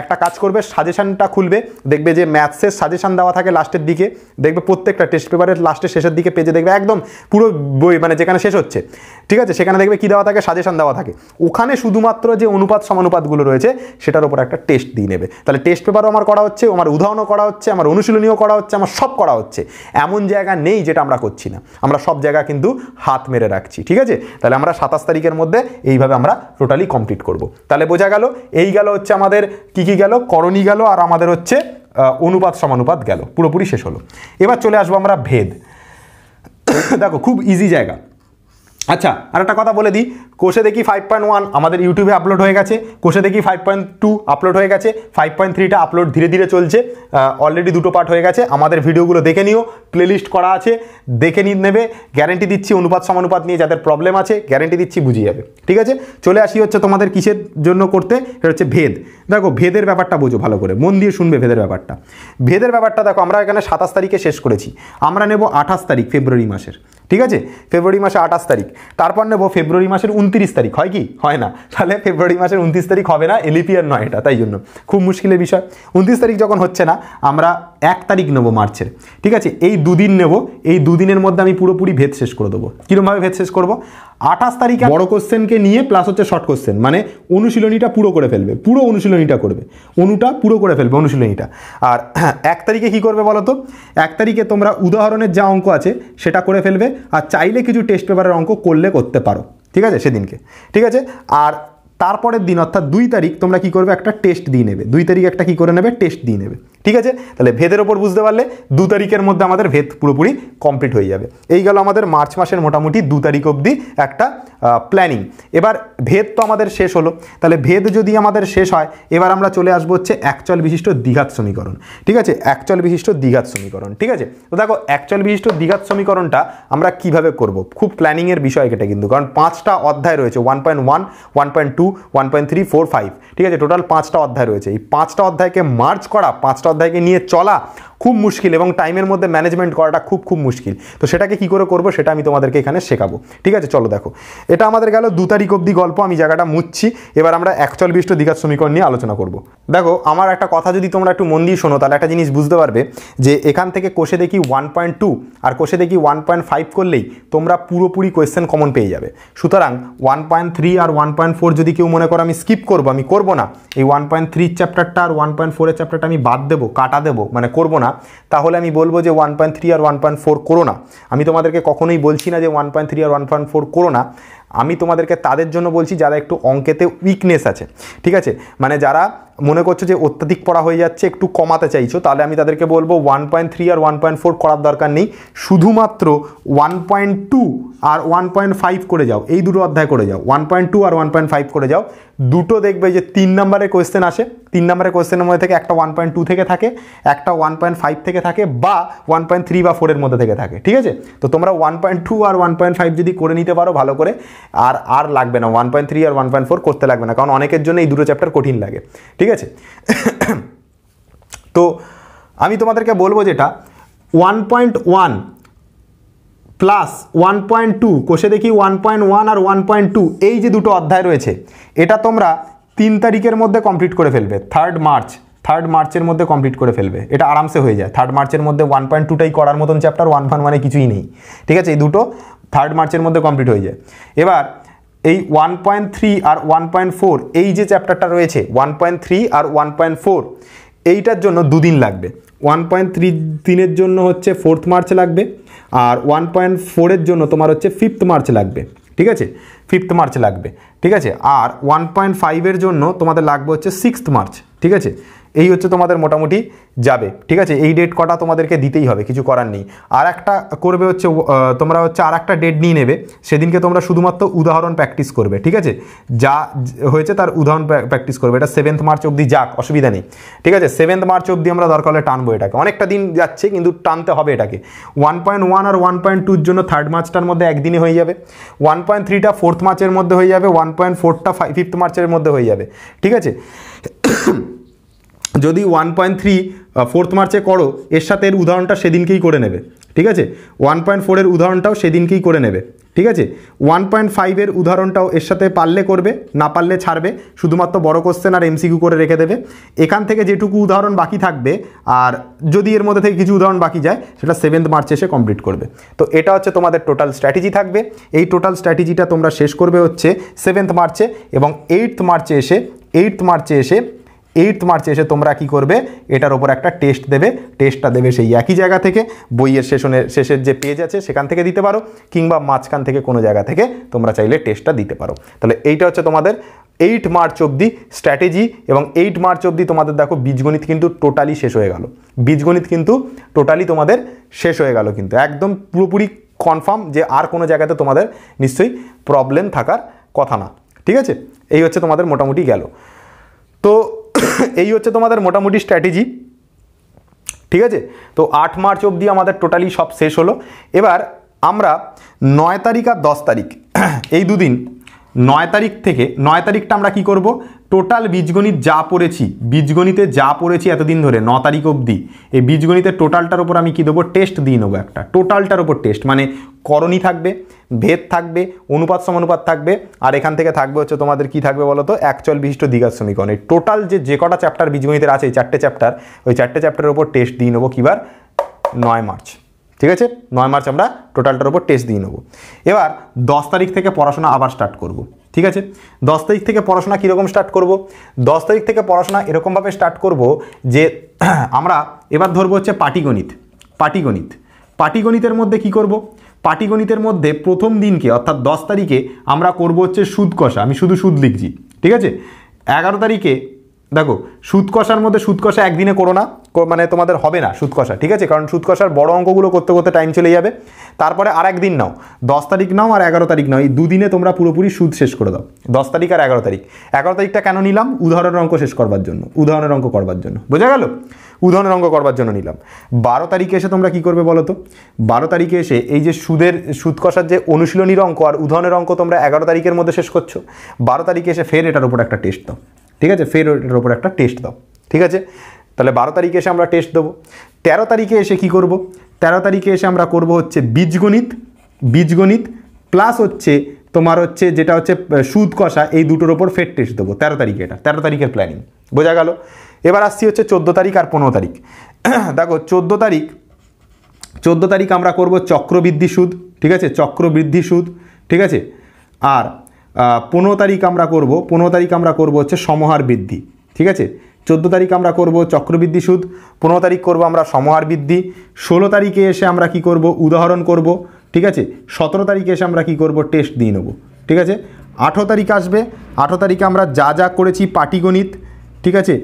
একটা কাজ করবে সাজেশানটা খুলবে দেখবে যে ম্যাথসের সাজেশান দেওয়া থাকে লাস্টের দিকে দেখবে প্রত্যেকটা টেস্ট পেপারের লাস্টের শেষের দিকে পেজে দেখবে একদম পুরো বই মানে যেখানে শেষ হচ্ছে ঠিক আছে সেখানে দেখবে কি দেওয়া থাকে সাজেশান দেওয়া থাকে ওখানে শুধুমাত্র যে অনুপাত সমানুপাত পথগুলো রয়েছে সেটার উপর একটা টেস্ট দিয়ে নেবে তাহলে টেস্ট পেপারও আমার করা হচ্ছে আমার উদাহরণও করা হচ্ছে আমার অনুশীলনীয় করা হচ্ছে আমার সব করা হচ্ছে এমন জায়গা নেই যেটা আমরা করছি না আমরা সব জায়গা কিন্তু হাত মেরে রাখছি ঠিক আছে তাহলে আমরা সাতাশ তারিখের মধ্যে এইভাবে আমরা টোটালি কমপ্লিট করব তাহলে বোঝা গেল এই গেল হচ্ছে আমাদের কি কি গেল করণী গেল আর আমাদের হচ্ছে অনুপাত সমানুপাত গেল পুরোপুরি শেষ হলো এবার চলে আসবো আমরা ভেদ দেখো খুব ইজি জায়গা আচ্ছা আর একটা কথা বলে দিই কোষে দেখি ফাইভ পয়েন্ট ওয়ান আমাদের ইউটিউবে আপলোড হয়ে গেছে কোষে দেখি ফাইভ পয়েন্ট টু আপলোড হয়ে গেছে ফাইভ পয়েন্ট থ্রিটা আপলোড ধীরে ধীরে চলছে অলরেডি দুটো পার্ট হয়ে গেছে আমাদের ভিডিওগুলো দেখে নিও প্লেলিস্ট করা আছে দেখে নিয়ে নেবে গ্যারেন্টি দিচ্ছি অনুপাত সমানুপাত নিয়ে যাদের প্রবলেম আছে গ্যারেন্টি দিচ্ছি বুঝিয়ে যাবে ঠিক আছে চলে আসি হচ্ছে তোমাদের কিসের জন্য করতে সেটা হচ্ছে ভেদ দেখো ভেদের ব্যাপারটা বোঝো ভালো করে মন দিয়ে শুনবে ভেদের ব্যাপারটা ভেদের ব্যাপারটা দেখো আমরা এখানে সাতাশ তারিখে শেষ করেছি আমরা নেব আঠাশ তারিখ ফেব্রুয়ারি মাসের ঠিক আছে ফেব্রুয়ারি মাসে আঠাশ তারিখ তারপর নেব ফেব্রুয়ারি মাসের উনত্রিশ তারিখ হয় কি হয় না তাহলে ফেব্রুয়ারি মাসের উনত্রিশ তারিখ হবে না এলিপিয়ার নয় এটা তাই জন্য খুব মুশকিলের বিষয় উনত্রিশ তারিখ যখন হচ্ছে না আমরা এক তারিখ নেবো মার্চের ঠিক আছে এই দুদিন নেব এই দুদিনের মধ্যে আমি পুরোপুরি ভেদ শেষ করে দেবো কীরকমভাবে ভেদ শেষ করবো আঠাশ তারিখে বড় কোশ্চেনকে নিয়ে প্লাস হচ্ছে শর্ট কোশ্চেন মানে অনুশীলনীটা পুরো করে ফেলবে পুরো অনুশীলনীটা করবে অনুটা পুরো করে ফেলবে অনুশীলনীটা আর এক তারিখে কী করবে বলো তো এক তারিখে তোমরা উদাহরণের যা অঙ্ক আছে সেটা করে ফেলবে আর চাইলে কিছু টেস্ট পেপারের অঙ্ক করলে করতে পারো ঠিক আছে সেদিনকে ঠিক আছে আর তারপরের দিন অর্থাৎ দুই তারিখ তোমরা কি করবে একটা টেস্ট দিয়ে নেবে দুই তারিখ একটা কি করে নেবে টেস্ট দিয়ে নেবে ঠিক আছে তাহলে ভেদের ওপর বুঝতে পারলে দু তারিখের মধ্যে আমাদের ভেদ পুরোপুরি কমপ্লিট হয়ে যাবে এই গেল আমাদের মার্চ মাসের মোটামুটি দু তারিখ অবধি একটা প্ল্যানিং এবার ভেদ তো আমাদের শেষ হলো তাহলে ভেদ যদি আমাদের শেষ হয় এবার আমরা চলে আসবো হচ্ছে একচল বিশিষ্ট দ্বিঘাত সমীকরণ ঠিক আছে একচল বিশিষ্ট দ্বিঘাত সমীকরণ ঠিক আছে তো দেখো একচল বিশিষ্ট দ্বিঘাত সমীকরণটা আমরা কিভাবে করব খুব প্ল্যানিংয়ের বিষয় এটা কিন্তু কারণ পাঁচটা অধ্যায় রয়েছে one point one one point two one point three four five ঠিক আছে টোটাল পাঁচটা অধ্যায় রয়েছে এই পাঁচটা অধ্যায়কে মার্চ করা পাঁচটা অধ্যায়কে নিয়ে চলা খুব মুশকিল এবং টাইমের মধ্যে ম্যানেজমেন্ট করাটা খুব খুব মুশকিল তো সেটাকে কি করে করব সেটা আমি তোমাদেরকে এখানে শেখাবো ঠিক আছে চলো দেখো এটা আমাদের গেল দু তারিখ অবধি গল্প আমি জায়গাটা মুচ্ছি এবার আমরা একচল দীঘার সমীকরণ নিয়ে আলোচনা করব দেখো আমার একটা কথা যদি তোমরা একটু মন দিয়ে শোনো তাহলে একটা জিনিস বুঝতে পারবে যে এখান থেকে কোষে দেখি ওয়ান পয়েন্ট টু আর কোষে দেখি ওয়ান পয়েন্ট ফাইভ করলেই তোমরা পুরোপুরি কোয়েশ্চেন কমন পেয়ে যাবে সুতরাং ওয়ান পয়েন্ট থ্রি আর ওয়ান পয়েন্ট ফোর যদি কেউ মনে করো আমি স্কিপ করবো আমি করবো না এই ওয়ান পয়েন্ট থ্রির চ্যাপ্টারটা আর ওয়ান পয়েন্ট ফোরের চ্যাপ্টারটা আমি বাদ দেবো কাটা দেবো মানে করবো না না তাহলে আমি বলবো যে ওয়ান পয়েন্ট থ্রি আর ওয়ান পয়েন্ট ফোর করো না আমি তোমাদেরকে কখনোই বলছি না যে ওয়ান পয়েন্ট থ্রি আর ওয়ান পয়েন্ট ফোর করো না আমি তোমাদেরকে তাদের জন্য বলছি যারা একটু অঙ্কেতে উইকনেস আছে ঠিক আছে মানে যারা মনে করছো যে অত্যাধিক পড়া হয়ে যাচ্ছে একটু কমাতে চাইছো তাহলে আমি তাদেরকে বলবো ওয়ান পয়েন্ট থ্রি আর ওয়ান পয়েন্ট ফোর করার দরকার নেই শুধুমাত্র ওয়ান পয়েন্ট টু আর ওয়ান পয়েন্ট ফাইভ করে যাও এই দুটো অধ্যায় করে যাও ওয়ান পয়েন্ট টু আর ওয়ান পয়েন্ট ফাইভ করে যাও দুটো দেখবে যে তিন নম্বরের কোয়েশ্চেন আসে তিন নম্বরের কোয়েশ্চেনের মধ্যে থেকে একটা ওয়ান পয়েন্ট টু থেকে থাকে একটা ওয়ান পয়েন্ট ফাইভ থেকে থাকে বা ওয়ান পয়েন্ট থ্রি বা ফোরের মধ্যে থেকে থাকে ঠিক আছে তো তোমরা ওয়ান পয়েন্ট টু আর ওয়ান পয়েন্ট ফাইভ যদি করে নিতে পারো ভালো করে আর আর লাগবে না ওয়ান পয়েন্ট থ্রি আর ওয়ান পয়েন্ট ফোর করতে লাগবে না কারণ অনেকের জন্য এই দুটো চ্যাপ্টার কঠিন লাগে ঠিক ঠিক আছে তো আমি তোমাদেরকে বলবো যেটা one point one plus one point two কোষে দেখি ওয়ান পয়েন্ট ওয়ান আর ওয়ান পয়েন্ট টু এই যে দুটো অধ্যায় রয়েছে এটা তোমরা তিন তারিখের মধ্যে কমপ্লিট করে ফেলবে থার্ড মার্চ থার্ড মার্চের মধ্যে কমপ্লিট করে ফেলবে এটা আরামসে হয়ে যায় থার্ড মার্চের মধ্যে ওয়ান পয়েন্ট টুটাই করার মতন চ্যাপ্টার ওয়ান পয়েন্ট ওয়ানে কিছুই নেই ঠিক আছে এই দুটো থার্ড মার্চের মধ্যে কমপ্লিট হয়ে যায় এবার এই ওয়ান পয়েন্ট থ্রি আর ওয়ান পয়েন্ট ফোর এই যে চ্যাপ্টারটা রয়েছে ওয়ান পয়েন্ট থ্রি আর ওয়ান পয়েন্ট ফোর এইটার জন্য দুদিন লাগবে ওয়ান পয়েন্ট থ্রি দিনের জন্য হচ্ছে ফোর্থ মার্চ লাগবে আর ওয়ান পয়েন্ট ফোরের জন্য তোমার হচ্ছে ফিফথ মার্চ লাগবে ঠিক আছে ফিফথ মার্চ লাগবে ঠিক আছে আর ওয়ান পয়েন্ট ফাইভের জন্য তোমাদের লাগবে হচ্ছে সিক্সথ মার্চ ঠিক আছে এই হচ্ছে তোমাদের মোটামুটি যাবে ঠিক আছে এই ডেট কটা তোমাদেরকে দিতেই হবে কিছু করার নেই আর একটা করবে হচ্ছে তোমরা হচ্ছে আর একটা ডেট নিয়ে নেবে সেদিনকে তোমরা শুধুমাত্র উদাহরণ প্র্যাকটিস করবে ঠিক আছে যা হয়েছে তার উদাহরণ প্র্যাকটিস করবে এটা সেভেন্থ মার্চ অবধি যাক অসুবিধা নেই ঠিক আছে সেভেন্থ মার্চ অবধি আমরা দরকার হলে টানবো এটাকে অনেকটা দিন যাচ্ছে কিন্তু টানতে হবে এটাকে ওয়ান পয়েন্ট ওয়ান আর ওয়ান পয়েন্ট টুর জন্য থার্ড মার্চটার মধ্যে একদিনে হয়ে যাবে ওয়ান পয়েন্ট থ্রিটা ফোর্থ মার্চের মধ্যে হয়ে যাবে ওয়ান পয়েন্ট ফোরটা ফিফথ মার্চের মধ্যে হয়ে যাবে ঠিক আছে যদি ওয়ান পয়েন্ট থ্রি ফোর্থ মার্চে করো এর সাথে এর উদাহরণটা সেদিনকেই করে নেবে ঠিক আছে ওয়ান পয়েন্ট ফোরের উদাহরণটাও সেদিনকেই করে নেবে ঠিক আছে ওয়ান পয়েন্ট ফাইভের উদাহরণটাও এর সাথে পারলে করবে না পারলে ছাড়বে শুধুমাত্র বড় কোশ্চেন আর এমসিকিউ করে রেখে দেবে এখান থেকে যেটুকু উদাহরণ বাকি থাকবে আর যদি এর মধ্যে থেকে কিছু উদাহরণ বাকি যায় সেটা সেভেন্থ মার্চে এসে কমপ্লিট করবে তো এটা হচ্ছে তোমাদের টোটাল স্ট্র্যাটেজি থাকবে এই টোটাল স্ট্র্যাটেজিটা তোমরা শেষ করবে হচ্ছে সেভেন্থ মার্চে এবং এইটথ মার্চে এসে এইটথ মার্চে এসে এইট মার্চে এসে তোমরা কি করবে এটার ওপর একটা টেস্ট দেবে টেস্টটা দেবে সেই একই জায়গা থেকে বইয়ের শেষনের শেষের যে পেজ আছে সেখান থেকে দিতে পারো কিংবা মাঝখান থেকে কোনো জায়গা থেকে তোমরা চাইলে টেস্টটা দিতে পারো তাহলে এইটা হচ্ছে তোমাদের এইট মার্চ অবধি স্ট্র্যাটেজি এবং এইট মার্চ অবধি তোমাদের দেখো বীজগণিত কিন্তু টোটালি শেষ হয়ে গেল বীজগণিত কিন্তু টোটালি তোমাদের শেষ হয়ে গেল কিন্তু একদম পুরোপুরি কনফার্ম যে আর কোনো জায়গাতে তোমাদের নিশ্চয়ই প্রবলেম থাকার কথা না ঠিক আছে এই হচ্ছে তোমাদের মোটামুটি গেল তো এই হচ্ছে তোমাদের মোটামুটি স্ট্র্যাটেজি ঠিক আছে তো আট মার্চ অবধি আমাদের টোটালি সব শেষ হলো এবার আমরা নয় তারিখ আর দশ তারিখ এই দুদিন নয় তারিখ থেকে নয় তারিখটা আমরা কি করব টোটাল বীজগণিত যা পড়েছি বীজগণিতে যা পড়েছি এতদিন ধরে ন তারিখ অবধি এই বীজগণিতের টোটালটার ওপর আমি কি দেবো টেস্ট দিয়ে নেবো একটা টোটালটার ওপর টেস্ট মানে করণী থাকবে ভেদ থাকবে অনুপাত সমানুপাত থাকবে আর এখান থেকে থাকবে হচ্ছে তোমাদের কি থাকবে বলো তো অ্যাকচুয়াল বিশিষ্ট দীঘার সমীকরণ এই টোটাল যে যে কটা চ্যাপ্টার বীজগণিতের আছে এই চারটে চ্যাপ্টার ওই চারটে চ্যাপ্টারের ওপর টেস্ট দিয়ে নেবো কিবার নয় মার্চ ঠিক আছে নয় মার্চ আমরা টোটালটার ওপর টেস্ট দিয়ে নেবো এবার দশ তারিখ থেকে পড়াশোনা আবার স্টার্ট করব ঠিক আছে দশ তারিখ থেকে পড়াশোনা কীরকম স্টার্ট করব দশ তারিখ থেকে পড়াশোনা এরকমভাবে স্টার্ট করব যে আমরা এবার ধরবো হচ্ছে পাটিগণিত পাটিগণিত পাটিগণিতের মধ্যে কি করব পাটিগণিতের মধ্যে প্রথম দিনকে অর্থাৎ দশ তারিখে আমরা করব হচ্ছে সুদ কষা আমি শুধু সুদ লিখছি ঠিক আছে এগারো তারিখে দেখো সুদ কষার মধ্যে সুৎকষা একদিনে করো না মানে তোমাদের হবে না সুৎকষা ঠিক আছে কারণ সুদ কষার বড় অঙ্কগুলো করতে করতে টাইম চলে যাবে তারপরে আর একদিন নাও দশ তারিখ নাও আর এগারো তারিখ নাও এই দুদিনে তোমরা পুরোপুরি সুদ শেষ করে দাও দশ তারিখ আর এগারো তারিখ এগারো তারিখটা কেন নিলাম উদাহরণের অঙ্ক শেষ করবার জন্য উদাহরণের অঙ্ক করবার জন্য বোঝা গেল উদাহরণের অঙ্ক করবার জন্য নিলাম বারো তারিখে এসে তোমরা কি করবে বলো তো বারো তারিখে এসে এই যে সুদের সুদ কষার যে অনুশীলনীর অঙ্ক আর উদাহরণের অঙ্ক তোমরা এগারো তারিখের মধ্যে শেষ করছো বারো তারিখে এসে ফের এটার উপর একটা টেস্ট দাও ঠিক আছে ফের এটার ওপর একটা টেস্ট দাও ঠিক আছে তাহলে বারো তারিখে এসে আমরা টেস্ট দেবো তেরো তারিখে এসে কি করব তেরো তারিখে এসে আমরা করব হচ্ছে বীজগণিত বীজগণিত প্লাস হচ্ছে তোমার হচ্ছে যেটা হচ্ছে সুদ কষা এই দুটোর ওপর ফের টেস্ট দেবো তেরো তারিখে এটা তেরো তারিখের প্ল্যানিং বোঝা গেল এবার আসছি হচ্ছে চোদ্দো তারিখ আর পনেরো তারিখ দেখো চোদ্দো তারিখ চোদ্দো তারিখ আমরা করব চক্রবৃদ্ধি সুদ ঠিক আছে চক্রবৃদ্ধি সুদ ঠিক আছে আর পনেরো তারিখ আমরা করব পনেরো তারিখ আমরা করব হচ্ছে সমহার বৃদ্ধি ঠিক আছে চোদ্দো তারিখ আমরা করব চক্রবৃদ্ধি সুদ পনেরো তারিখ করব আমরা সমহার বৃদ্ধি ষোলো তারিখে এসে আমরা কি করব উদাহরণ করব ঠিক আছে সতেরো তারিখে এসে আমরা কি করব টেস্ট দিয়ে নেব ঠিক আছে আঠেরো তারিখ আসবে আঠেরো তারিখে আমরা যা যা করেছি পাটিগণিত ঠিক আছে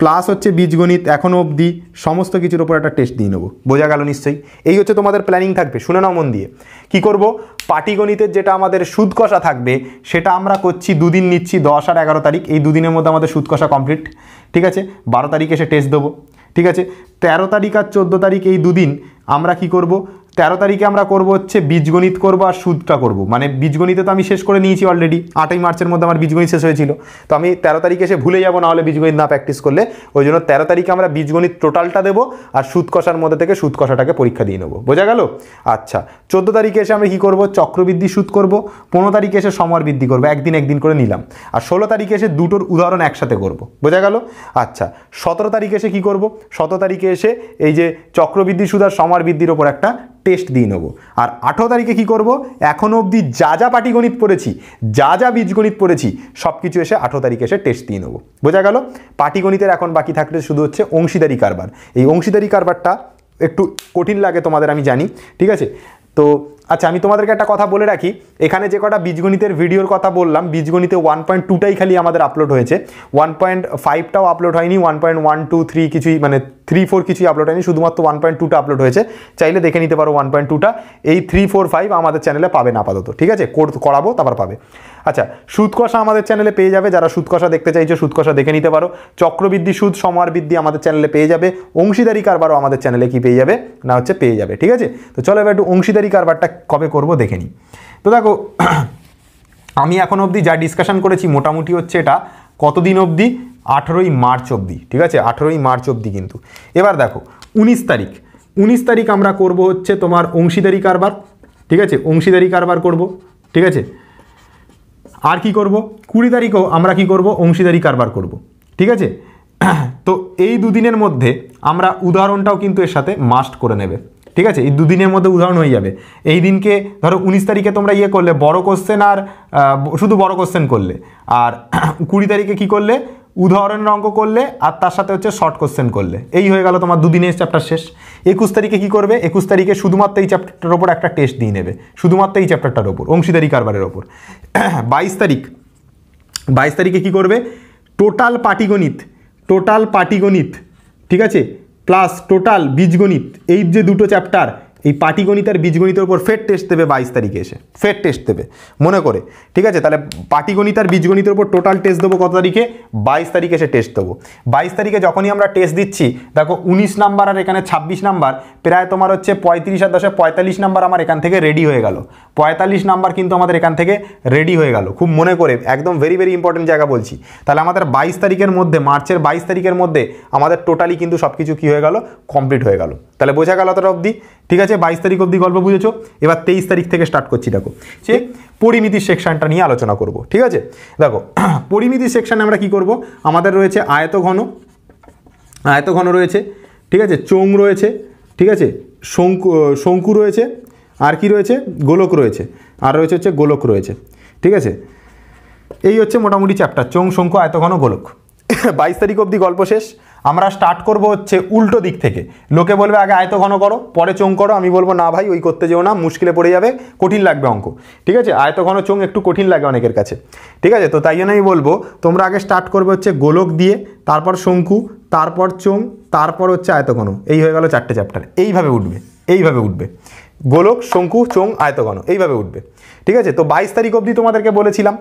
প্লাস হচ্ছে বীজগণিত এখনও অবধি সমস্ত কিছুর ওপর একটা টেস্ট দিয়ে নেবো বোঝা গেল নিশ্চয়ই এই হচ্ছে তোমাদের প্ল্যানিং থাকবে শুনে নাও মন দিয়ে কী করবো পাটিগণিতের যেটা আমাদের সুদকষা থাকবে সেটা আমরা করছি দুদিন নিচ্ছি দশ আর এগারো তারিখ এই দুদিনের মধ্যে আমাদের সুদকষা কমপ্লিট ঠিক আছে বারো তারিখ এসে টেস্ট দেবো ঠিক আছে তেরো তারিখ আর চোদ্দো তারিখ এই দুদিন আমরা কি করব তেরো তারিখে আমরা করব হচ্ছে বীজগণিত করব আর সুদটা করব মানে বীজগণিতে তো আমি শেষ করে নিয়েছি অলরেডি আটই মার্চের মধ্যে আমার বীজগণিত শেষ হয়েছিল তো আমি তেরো তারিখে এসে ভুলে যাবো নাহলে বীজগণিত না প্র্যাকটিস করলে ওই জন্য তেরো তারিখে আমরা বীজগণিত টোটালটা দেবো আর সুদ কষার মধ্যে থেকে সুদ কষাটাকে পরীক্ষা দিয়ে নেবো বোঝা গেল আচ্ছা চোদ্দো তারিখে এসে আমরা কী করব চক্রবৃদ্ধি সুদ করব পনেরো তারিখে এসে সমর বৃদ্ধি করবো একদিন একদিন করে নিলাম আর ষোলো তারিখে এসে দুটোর উদাহরণ একসাথে করব বোঝা গেল আচ্ছা সতেরো তারিখে এসে কী করব সতেরো তারিখে এসে এই যে চক্রবৃদ্ধি সুদ আর সমর বৃদ্ধির ওপর একটা টেস্ট দিয়ে নেবো আর আঠেরো তারিখে কি করব এখন অবধি যা যা পাটিগণিত পড়েছি যা যা বীজগণিত পড়েছি সব কিছু এসে আঠেরো তারিখে এসে টেস্ট দিয়ে নেবো বোঝা গেল পাটিগণিতের এখন বাকি থাকলে শুধু হচ্ছে অংশীদারি কারবার এই অংশীদারি কারবারটা একটু কঠিন লাগে তোমাদের আমি জানি ঠিক আছে তো আচ্ছা আমি তোমাদেরকে একটা কথা বলে রাখি এখানে যে কটা বীজগণিতের ভিডিওর কথা বললাম বীজগণিতে ওয়ান পয়েন্ট টুটাই খালি আমাদের আপলোড হয়েছে ওয়ান পয়েন্ট ফাইভটাও আপলোড হয়নি one point one two three কিছুই মানে থ্রি ফোর কিছুই আপলোড হয়নি শুধুমাত্র ওয়ান পয়েন্ট টুটা আপলোড হয়েছে চাইলে দেখে নিতে পারো ওয়ান পয়েন্ট টুটা এই থ্রি ফোর ফাইভ আমাদের চ্যানেলে পাবেন আপাতত ঠিক আছে করাবো তারপর পাবে আচ্ছা সুৎকষা কষা আমাদের চ্যানেলে পেয়ে যাবে যারা সুদ কষা দেখতে চাইছো সুদ কষা দেখে নিতে পারো চক্রবৃদ্ধি সুদ সমার বৃদ্ধি আমাদের চ্যানেলে পেয়ে যাবে অংশীদারি কারবারও আমাদের চ্যানেলে কি পেয়ে যাবে না হচ্ছে পেয়ে যাবে ঠিক আছে তো চলো এবার একটু অংশীদারি কারবারটা কবে করব দেখে নিই তো দেখো আমি এখন অবধি যা ডিসকাশন করেছি মোটামুটি হচ্ছে এটা কতদিন অবধি আঠেরোই মার্চ অবধি ঠিক আছে আঠেরোই মার্চ অবধি কিন্তু এবার দেখো উনিশ তারিখ উনিশ তারিখ আমরা করব হচ্ছে তোমার অংশীদারি কারবার ঠিক আছে অংশীদারি কারবার করব ঠিক আছে আর কি করব কুড়ি তারিখও আমরা কি করব অংশীদারি কারবার করব ঠিক আছে তো এই দুদিনের মধ্যে আমরা উদাহরণটাও কিন্তু এর সাথে মাস্ট করে নেবে ঠিক আছে এই দুদিনের মধ্যে উদাহরণ হয়ে যাবে এই দিনকে ধরো উনিশ তারিখে তোমরা ইয়ে করলে বড় কোশ্চেন আর শুধু বড় কোশ্চেন করলে আর কুড়ি তারিখে কি করলে উদাহরণের অঙ্ক করলে আর তার সাথে হচ্ছে শর্ট কোশ্চেন করলে এই হয়ে গেল তোমার দুদিনের চ্যাপ্টার শেষ একুশ তারিখে কি করবে একুশ তারিখে শুধুমাত্র এই চ্যাপ্টারটার ওপর একটা টেস্ট দিয়ে নেবে শুধুমাত্র এই চ্যাপ্টারটার ওপর অংশীদারি কারবারের ওপর বাইশ তারিখ বাইশ তারিখে কি করবে টোটাল পাটিগণিত টোটাল পাটিগণিত ঠিক আছে প্লাস টোটাল বীজগণিত এই যে দুটো চ্যাপ্টার এই পাটিগণিত আর বীজগণিতের উপর ফের টেস্ট দেবে বাইশ তারিখে এসে ফের টেস্ট দেবে মনে করে ঠিক আছে তাহলে পাটিগণিত আর বীজগণিতের উপর টোটাল টেস্ট দেবো কত তারিখে বাইশ তারিখে এসে টেস্ট দেবো বাইশ তারিখে যখনই আমরা টেস্ট দিচ্ছি দেখো উনিশ নাম্বার আর এখানে ছাব্বিশ নাম্বার প্রায় তোমার হচ্ছে পঁয়ত্রিশ আর দশে পঁয়তাল্লিশ নাম্বার আমার এখান থেকে রেডি হয়ে গেল পঁয়তাল্লিশ নাম্বার কিন্তু আমাদের এখান থেকে রেডি হয়ে গেল খুব মনে করে একদম ভেরি ভেরি ইম্পর্টেন্ট জায়গা বলছি তাহলে আমাদের বাইশ তারিখের মধ্যে মার্চের বাইশ তারিখের মধ্যে আমাদের টোটালি কিন্তু সব কিছু কী হয়ে গেল কমপ্লিট হয়ে গেল তাহলে বোঝা গেল অতটা অবধি ঠিক আছে বাইশ তারিখ অবধি গল্প বুঝেছো এবার তেইশ তারিখ থেকে স্টার্ট করছি দেখো সে পরিমিতির সেকশনটা নিয়ে আলোচনা করব ঠিক আছে দেখো পরিমিতি সেকশানে আমরা কি করব আমাদের রয়েছে আয়ত ঘন আয়ত ঘন রয়েছে ঠিক আছে চোং রয়েছে ঠিক আছে শঙ্কু শঙ্কু রয়েছে আর কি রয়েছে গোলক রয়েছে আর রয়েছে হচ্ছে গোলক রয়েছে ঠিক আছে এই হচ্ছে মোটামুটি চ্যাপ্টার চোং শঙ্কু আয়তঘন গোলক বাইশ তারিখ অবধি গল্প শেষ আমরা স্টার্ট করব হচ্ছে উল্টো দিক থেকে লোকে বলবে আগে আয়ত ঘন করো পরে চোং করো আমি বলবো না ভাই ওই করতে যেও না মুশকিলে পড়ে যাবে কঠিন লাগবে অঙ্ক ঠিক আছে আয়ত ঘন চোং একটু কঠিন লাগে অনেকের কাছে ঠিক আছে তো তাই জন্য আমি বলবো তোমরা আগে স্টার্ট করবে হচ্ছে গোলক দিয়ে তারপর শঙ্কু তারপর চোং তারপর হচ্ছে আয়ত ঘন এই হয়ে গেল চারটে চ্যাপ্টার এইভাবে উঠবে এইভাবে উঠবে গোলক শঙ্কু চোং আয়তগণ এইভাবে উঠবে ঠিক আছে তো বাইশ তারিখ অবধি তোমাদেরকে বলেছিলাম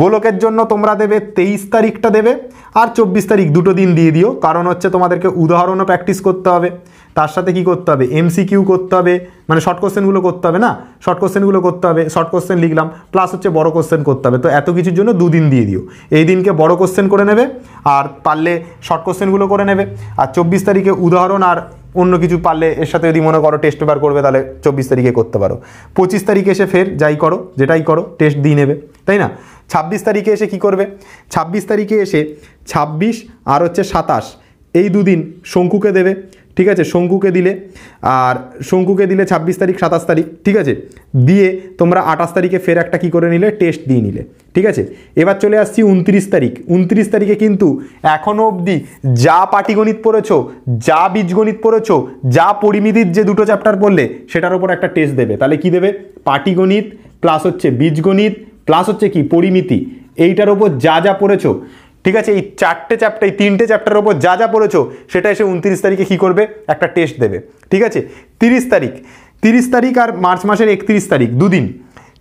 গোলকের জন্য তোমরা দেবে তেইশ তারিখটা দেবে আর চব্বিশ তারিখ দুটো দিন দিয়ে দিও কারণ হচ্ছে তোমাদেরকে উদাহরণও প্র্যাকটিস করতে হবে তার সাথে কি করতে হবে এমসিকিউ করতে হবে মানে শর্ট কোশ্চেনগুলো করতে হবে না শর্ট কোশ্চেনগুলো করতে হবে শর্ট কোশ্চেন লিখলাম প্লাস হচ্ছে বড় কোশ্চেন করতে হবে তো এত কিছুর জন্য দুদিন দিয়ে দিও এই দিনকে বড় কোশ্চেন করে নেবে আর পারলে শর্ট কোশ্চেনগুলো করে নেবে আর চব্বিশ তারিখে উদাহরণ আর অন্য কিছু পারলে এর সাথে যদি মনে করো টেস্ট পেপার করবে তাহলে চব্বিশ তারিখে করতে পারো পঁচিশ তারিখে এসে ফের যাই করো যেটাই করো টেস্ট দিয়ে নেবে তাই না ছাব্বিশ তারিখে এসে কি করবে ছাব্বিশ তারিখে এসে ছাব্বিশ আর হচ্ছে সাতাশ এই দুদিন শঙ্কুকে দেবে ঠিক আছে শঙ্কুকে দিলে আর শঙ্কুকে দিলে ২৬ তারিখ সাতাশ তারিখ ঠিক আছে দিয়ে তোমরা আঠাশ তারিখে ফের একটা কি করে নিলে টেস্ট দিয়ে নিলে ঠিক আছে এবার চলে আসছি উনত্রিশ তারিখ উনত্রিশ তারিখে কিন্তু এখনও অবধি যা পাটিগণিত পড়েছো যা বীজগণিত পড়েছো যা পরিমিতির যে দুটো চ্যাপ্টার পড়লে সেটার ওপর একটা টেস্ট দেবে তাহলে কি দেবে পাটিগণিত প্লাস হচ্ছে বীজগণিত প্লাস হচ্ছে কি পরিমিতি এইটার ওপর যা যা পড়েছো ঠিক আছে এই চারটে চ্যাপ্টার এই তিনটে চ্যাপ্টারের ওপর যা যা পড়েছো সেটা এসে উনত্রিশ তারিখে কী করবে একটা টেস্ট দেবে ঠিক আছে তিরিশ তারিখ তিরিশ তারিখ আর মার্চ মাসের একত্রিশ তারিখ দুদিন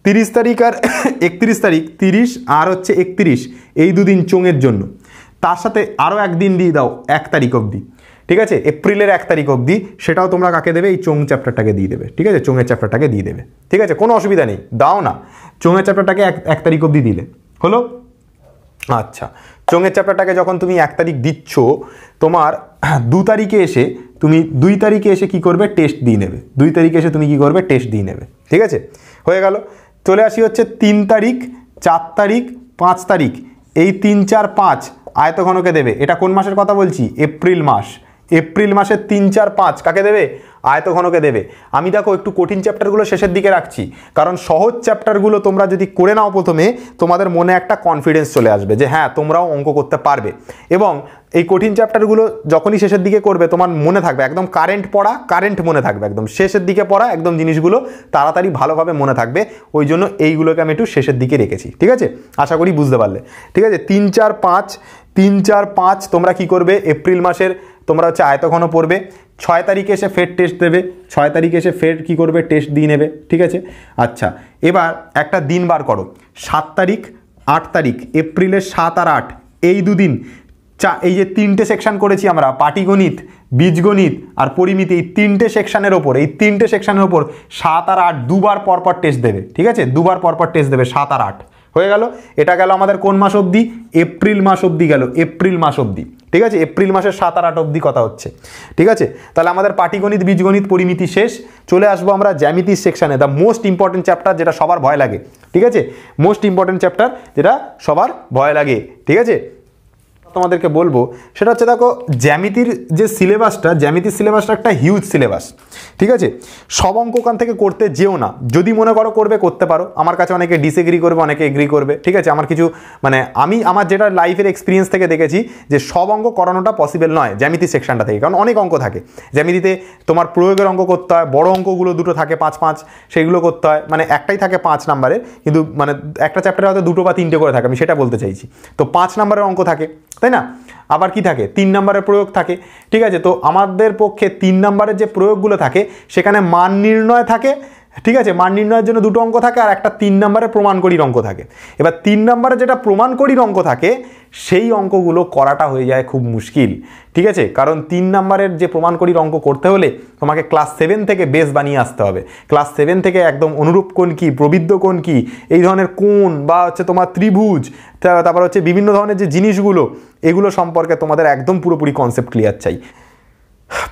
তিরিশ তারিখ আর একত্রিশ তারিখ তিরিশ আর হচ্ছে একত্রিশ এই দুদিন চোঙের জন্য তার সাথে আরও একদিন দিয়ে দাও এক তারিখ অবধি ঠিক আছে এপ্রিলের এক তারিখ অবধি সেটাও তোমরা কাকে দেবে এই চোং চ্যাপ্টারটাকে দিয়ে দেবে ঠিক আছে চোঙের চ্যাপ্টারটাকে দিয়ে দেবে ঠিক আছে কোনো অসুবিধা নেই দাও না চোঙের চ্যাপ্টারটাকে এক এক তারিখ অবধি দিলে হলো আচ্ছা চোঙের চ্যাপ্টারটাকে যখন তুমি এক তারিখ দিচ্ছ তোমার দু তারিখে এসে তুমি দুই তারিখে এসে কি করবে টেস্ট দিয়ে নেবে দুই তারিখে এসে তুমি কি করবে টেস্ট দিয়ে নেবে ঠিক আছে হয়ে গেল চলে আসি হচ্ছে তিন তারিখ চার তারিখ পাঁচ তারিখ এই তিন চার পাঁচ আয়তঘনকে দেবে এটা কোন মাসের কথা বলছি এপ্রিল মাস এপ্রিল মাসের তিন চার পাঁচ কাকে দেবে ঘনকে দেবে আমি দেখো একটু কঠিন চ্যাপ্টারগুলো শেষের দিকে রাখছি কারণ সহজ চ্যাপ্টারগুলো তোমরা যদি করে নাও প্রথমে তোমাদের মনে একটা কনফিডেন্স চলে আসবে যে হ্যাঁ তোমরাও অঙ্ক করতে পারবে এবং এই কঠিন চ্যাপ্টারগুলো যখনই শেষের দিকে করবে তোমার মনে থাকবে একদম কারেন্ট পড়া কারেন্ট মনে থাকবে একদম শেষের দিকে পড়া একদম জিনিসগুলো তাড়াতাড়ি ভালোভাবে মনে থাকবে ওই জন্য এইগুলোকে আমি একটু শেষের দিকে রেখেছি ঠিক আছে আশা করি বুঝতে পারলে ঠিক আছে তিন চার পাঁচ তিন চার পাঁচ তোমরা কি করবে এপ্রিল মাসের তোমরা হচ্ছে আয়তঘন পড়বে ছয় তারিখে এসে ফের টেস্ট দেবে ছয় তারিখে এসে ফের কি করবে টেস্ট দিয়ে নেবে ঠিক আছে আচ্ছা এবার একটা দিন বার করো সাত তারিখ আট তারিখ এপ্রিলের সাত আর আট এই দুদিন চা এই যে তিনটে সেকশান করেছি আমরা পাটিগণিত বীজগণিত আর পরিমিতি এই তিনটে সেকশানের ওপর এই তিনটে সেকশানের ওপর সাত আর আট দুবার পরপর টেস্ট দেবে ঠিক আছে দুবার পরপর টেস্ট দেবে সাত আর আট হয়ে গেল এটা গেল আমাদের কোন মাস অবধি এপ্রিল মাস অবধি গেল এপ্রিল মাস অবধি ঠিক আছে এপ্রিল মাসের সাত আর আট অবধি কথা হচ্ছে ঠিক আছে তাহলে আমাদের পাটিগণিত বীজগণিত পরিমিতি শেষ চলে আসবো আমরা জ্যামিতির সেকশানে দ্য মোস্ট ইম্পর্টেন্ট চ্যাপ্টার যেটা সবার ভয় লাগে ঠিক আছে মোস্ট ইম্পর্টেন্ট চ্যাপ্টার যেটা সবার ভয় লাগে ঠিক আছে তোমাদেরকে বলবো সেটা হচ্ছে দেখো জ্যামিতির যে সিলেবাসটা জ্যামিতির সিলেবাসটা একটা হিউজ সিলেবাস ঠিক আছে সব অঙ্ক ওখান থেকে করতে যেও না যদি মনে করো করবে করতে পারো আমার কাছে অনেকে ডিসএগ্রি করবে অনেকে এগ্রি করবে ঠিক আছে আমার কিছু মানে আমি আমার যেটা লাইফের এক্সপিরিয়েন্স থেকে দেখেছি যে সব অঙ্ক করানোটা পসিবল নয় জ্যামিতি সেকশনটা থেকে কারণ অনেক অঙ্ক থাকে জ্যামিতিতে তোমার প্রয়োগের অঙ্ক করতে হয় বড় অঙ্কগুলো দুটো থাকে পাঁচ পাঁচ সেগুলো করতে হয় মানে একটাই থাকে পাঁচ নাম্বারের কিন্তু মানে একটা চ্যাপ্টারে হয়তো দুটো বা তিনটে করে থাকে আমি সেটা বলতে চাইছি তো পাঁচ নাম্বারের অঙ্ক থাকে তাই না আবার কি থাকে তিন নম্বরের প্রয়োগ থাকে ঠিক আছে তো আমাদের পক্ষে তিন নম্বরের যে প্রয়োগগুলো থাকে সেখানে মান নির্ণয় থাকে ঠিক আছে মান নির্ণয়ের জন্য দুটো অঙ্ক থাকে আর একটা তিন নম্বরের প্রমাণ করির অঙ্ক থাকে এবার তিন নম্বরের যেটা প্রমাণ করির অঙ্ক থাকে সেই অঙ্কগুলো করাটা হয়ে যায় খুব মুশকিল ঠিক আছে কারণ তিন নম্বরের যে প্রমাণ করির অঙ্ক করতে হলে তোমাকে ক্লাস সেভেন থেকে বেস বানিয়ে আসতে হবে ক্লাস সেভেন থেকে একদম অনুরূপ কোন কী প্রবৃদ্ধ কোন কী এই ধরনের কোন বা হচ্ছে তোমার ত্রিভুজ তারপর হচ্ছে বিভিন্ন ধরনের যে জিনিসগুলো এগুলো সম্পর্কে তোমাদের একদম পুরোপুরি কনসেপ্ট ক্লিয়ার চাই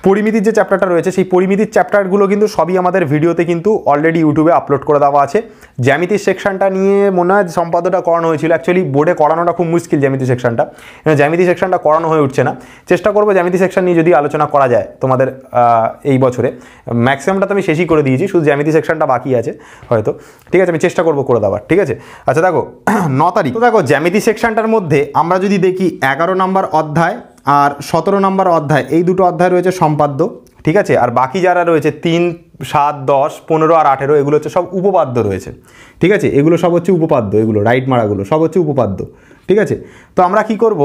পরিমিতির যে চ্যাপ্টারটা রয়েছে সেই পরিমিতির চ্যাপ্টারগুলো কিন্তু সবই আমাদের ভিডিওতে কিন্তু অলরেডি ইউটিউবে আপলোড করে দেওয়া আছে জ্যামিতির সেকশনটা নিয়ে মনে হয় সম্পাদটা করানো হয়েছিল অ্যাকচুয়ালি বোর্ডে করানোটা খুব মুশকিল জ্যামিতি সেকশনটা জ্যামিতি সেকশনটা করানো হয়ে উঠছে না চেষ্টা করবো জ্যামিতি সেকশন নিয়ে যদি আলোচনা করা যায় তোমাদের এই বছরে ম্যাক্সিমামটা তো আমি শেষই করে দিয়েছি শুধু জ্যামিতি সেকশনটা বাকি আছে হয়তো ঠিক আছে আমি চেষ্টা করবো করে দেওয়ার ঠিক আছে আচ্ছা দেখো ন তারিখ দেখো জ্যামিতি সেকশনটার মধ্যে আমরা যদি দেখি এগারো নম্বর অধ্যায় আর সতেরো নম্বর অধ্যায় এই দুটো অধ্যায় রয়েছে সম্পাদ্য ঠিক আছে আর বাকি যারা রয়েছে তিন সাত দশ পনেরো আর আঠেরো এগুলো হচ্ছে সব উপপাদ্য রয়েছে ঠিক আছে এগুলো সব হচ্ছে উপপাদ্য এগুলো রাইট মারাগুলো সব হচ্ছে উপপাদ্য ঠিক আছে তো আমরা কি করব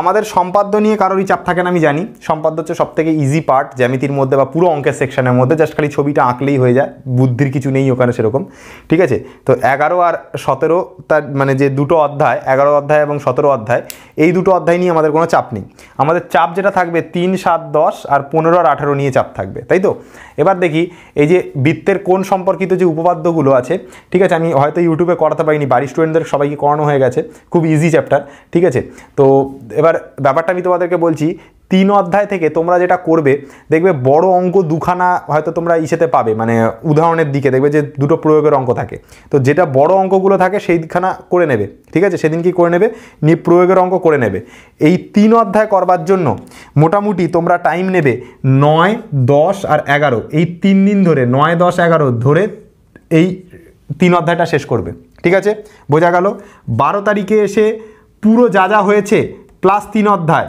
আমাদের সম্পাদ্য নিয়ে কারোরই চাপ থাকে না আমি জানি সম্পাদ্য হচ্ছে সবথেকে ইজি পার্ট জ্যামিতির মধ্যে বা পুরো অঙ্কের সেকশনের মধ্যে জাস্ট খালি ছবিটা আঁকলেই হয়ে যায় বুদ্ধির কিছু নেই ওখানে সেরকম ঠিক আছে তো এগারো আর সতেরো তার মানে যে দুটো অধ্যায় এগারো অধ্যায় এবং সতেরো অধ্যায় এই দুটো অধ্যায় নিয়ে আমাদের কোনো চাপ নেই আমাদের চাপ যেটা থাকবে তিন সাত দশ আর পনেরো আর আঠেরো নিয়ে চাপ থাকবে তাই তো এবার দেখি এই যে বৃত্তের কোন সম্পর্কিত যে উপপাদ্যগুলো আছে ঠিক আছে আমি হয়তো ইউটিউবে করাতে পারিনি বাড়ির স্টুডেন্টদের সবাইকে করানো হয়ে গেছে খুব ইজি চ্যাপ্টার ঠিক আছে তো এবার ব্যাপারটা আমি তোমাদেরকে বলছি তিন অধ্যায় থেকে তোমরা যেটা করবে দেখবে বড় অঙ্ক দুখানা হয়তো তোমরা ইসেতে পাবে মানে উদাহরণের দিকে দেখবে যে দুটো প্রয়োগের অঙ্ক থাকে তো যেটা বড় অঙ্কগুলো থাকে সেইখানা করে নেবে ঠিক আছে সেদিন কি করে নেবে নি প্রয়োগের অঙ্ক করে নেবে এই তিন অধ্যায় করবার জন্য মোটামুটি তোমরা টাইম নেবে নয় দশ আর এগারো এই তিন দিন ধরে নয় দশ এগারো ধরে এই তিন অধ্যায়টা শেষ করবে ঠিক আছে বোঝা গেল বারো তারিখে এসে পুরো যা যা হয়েছে প্লাস তিন অধ্যায়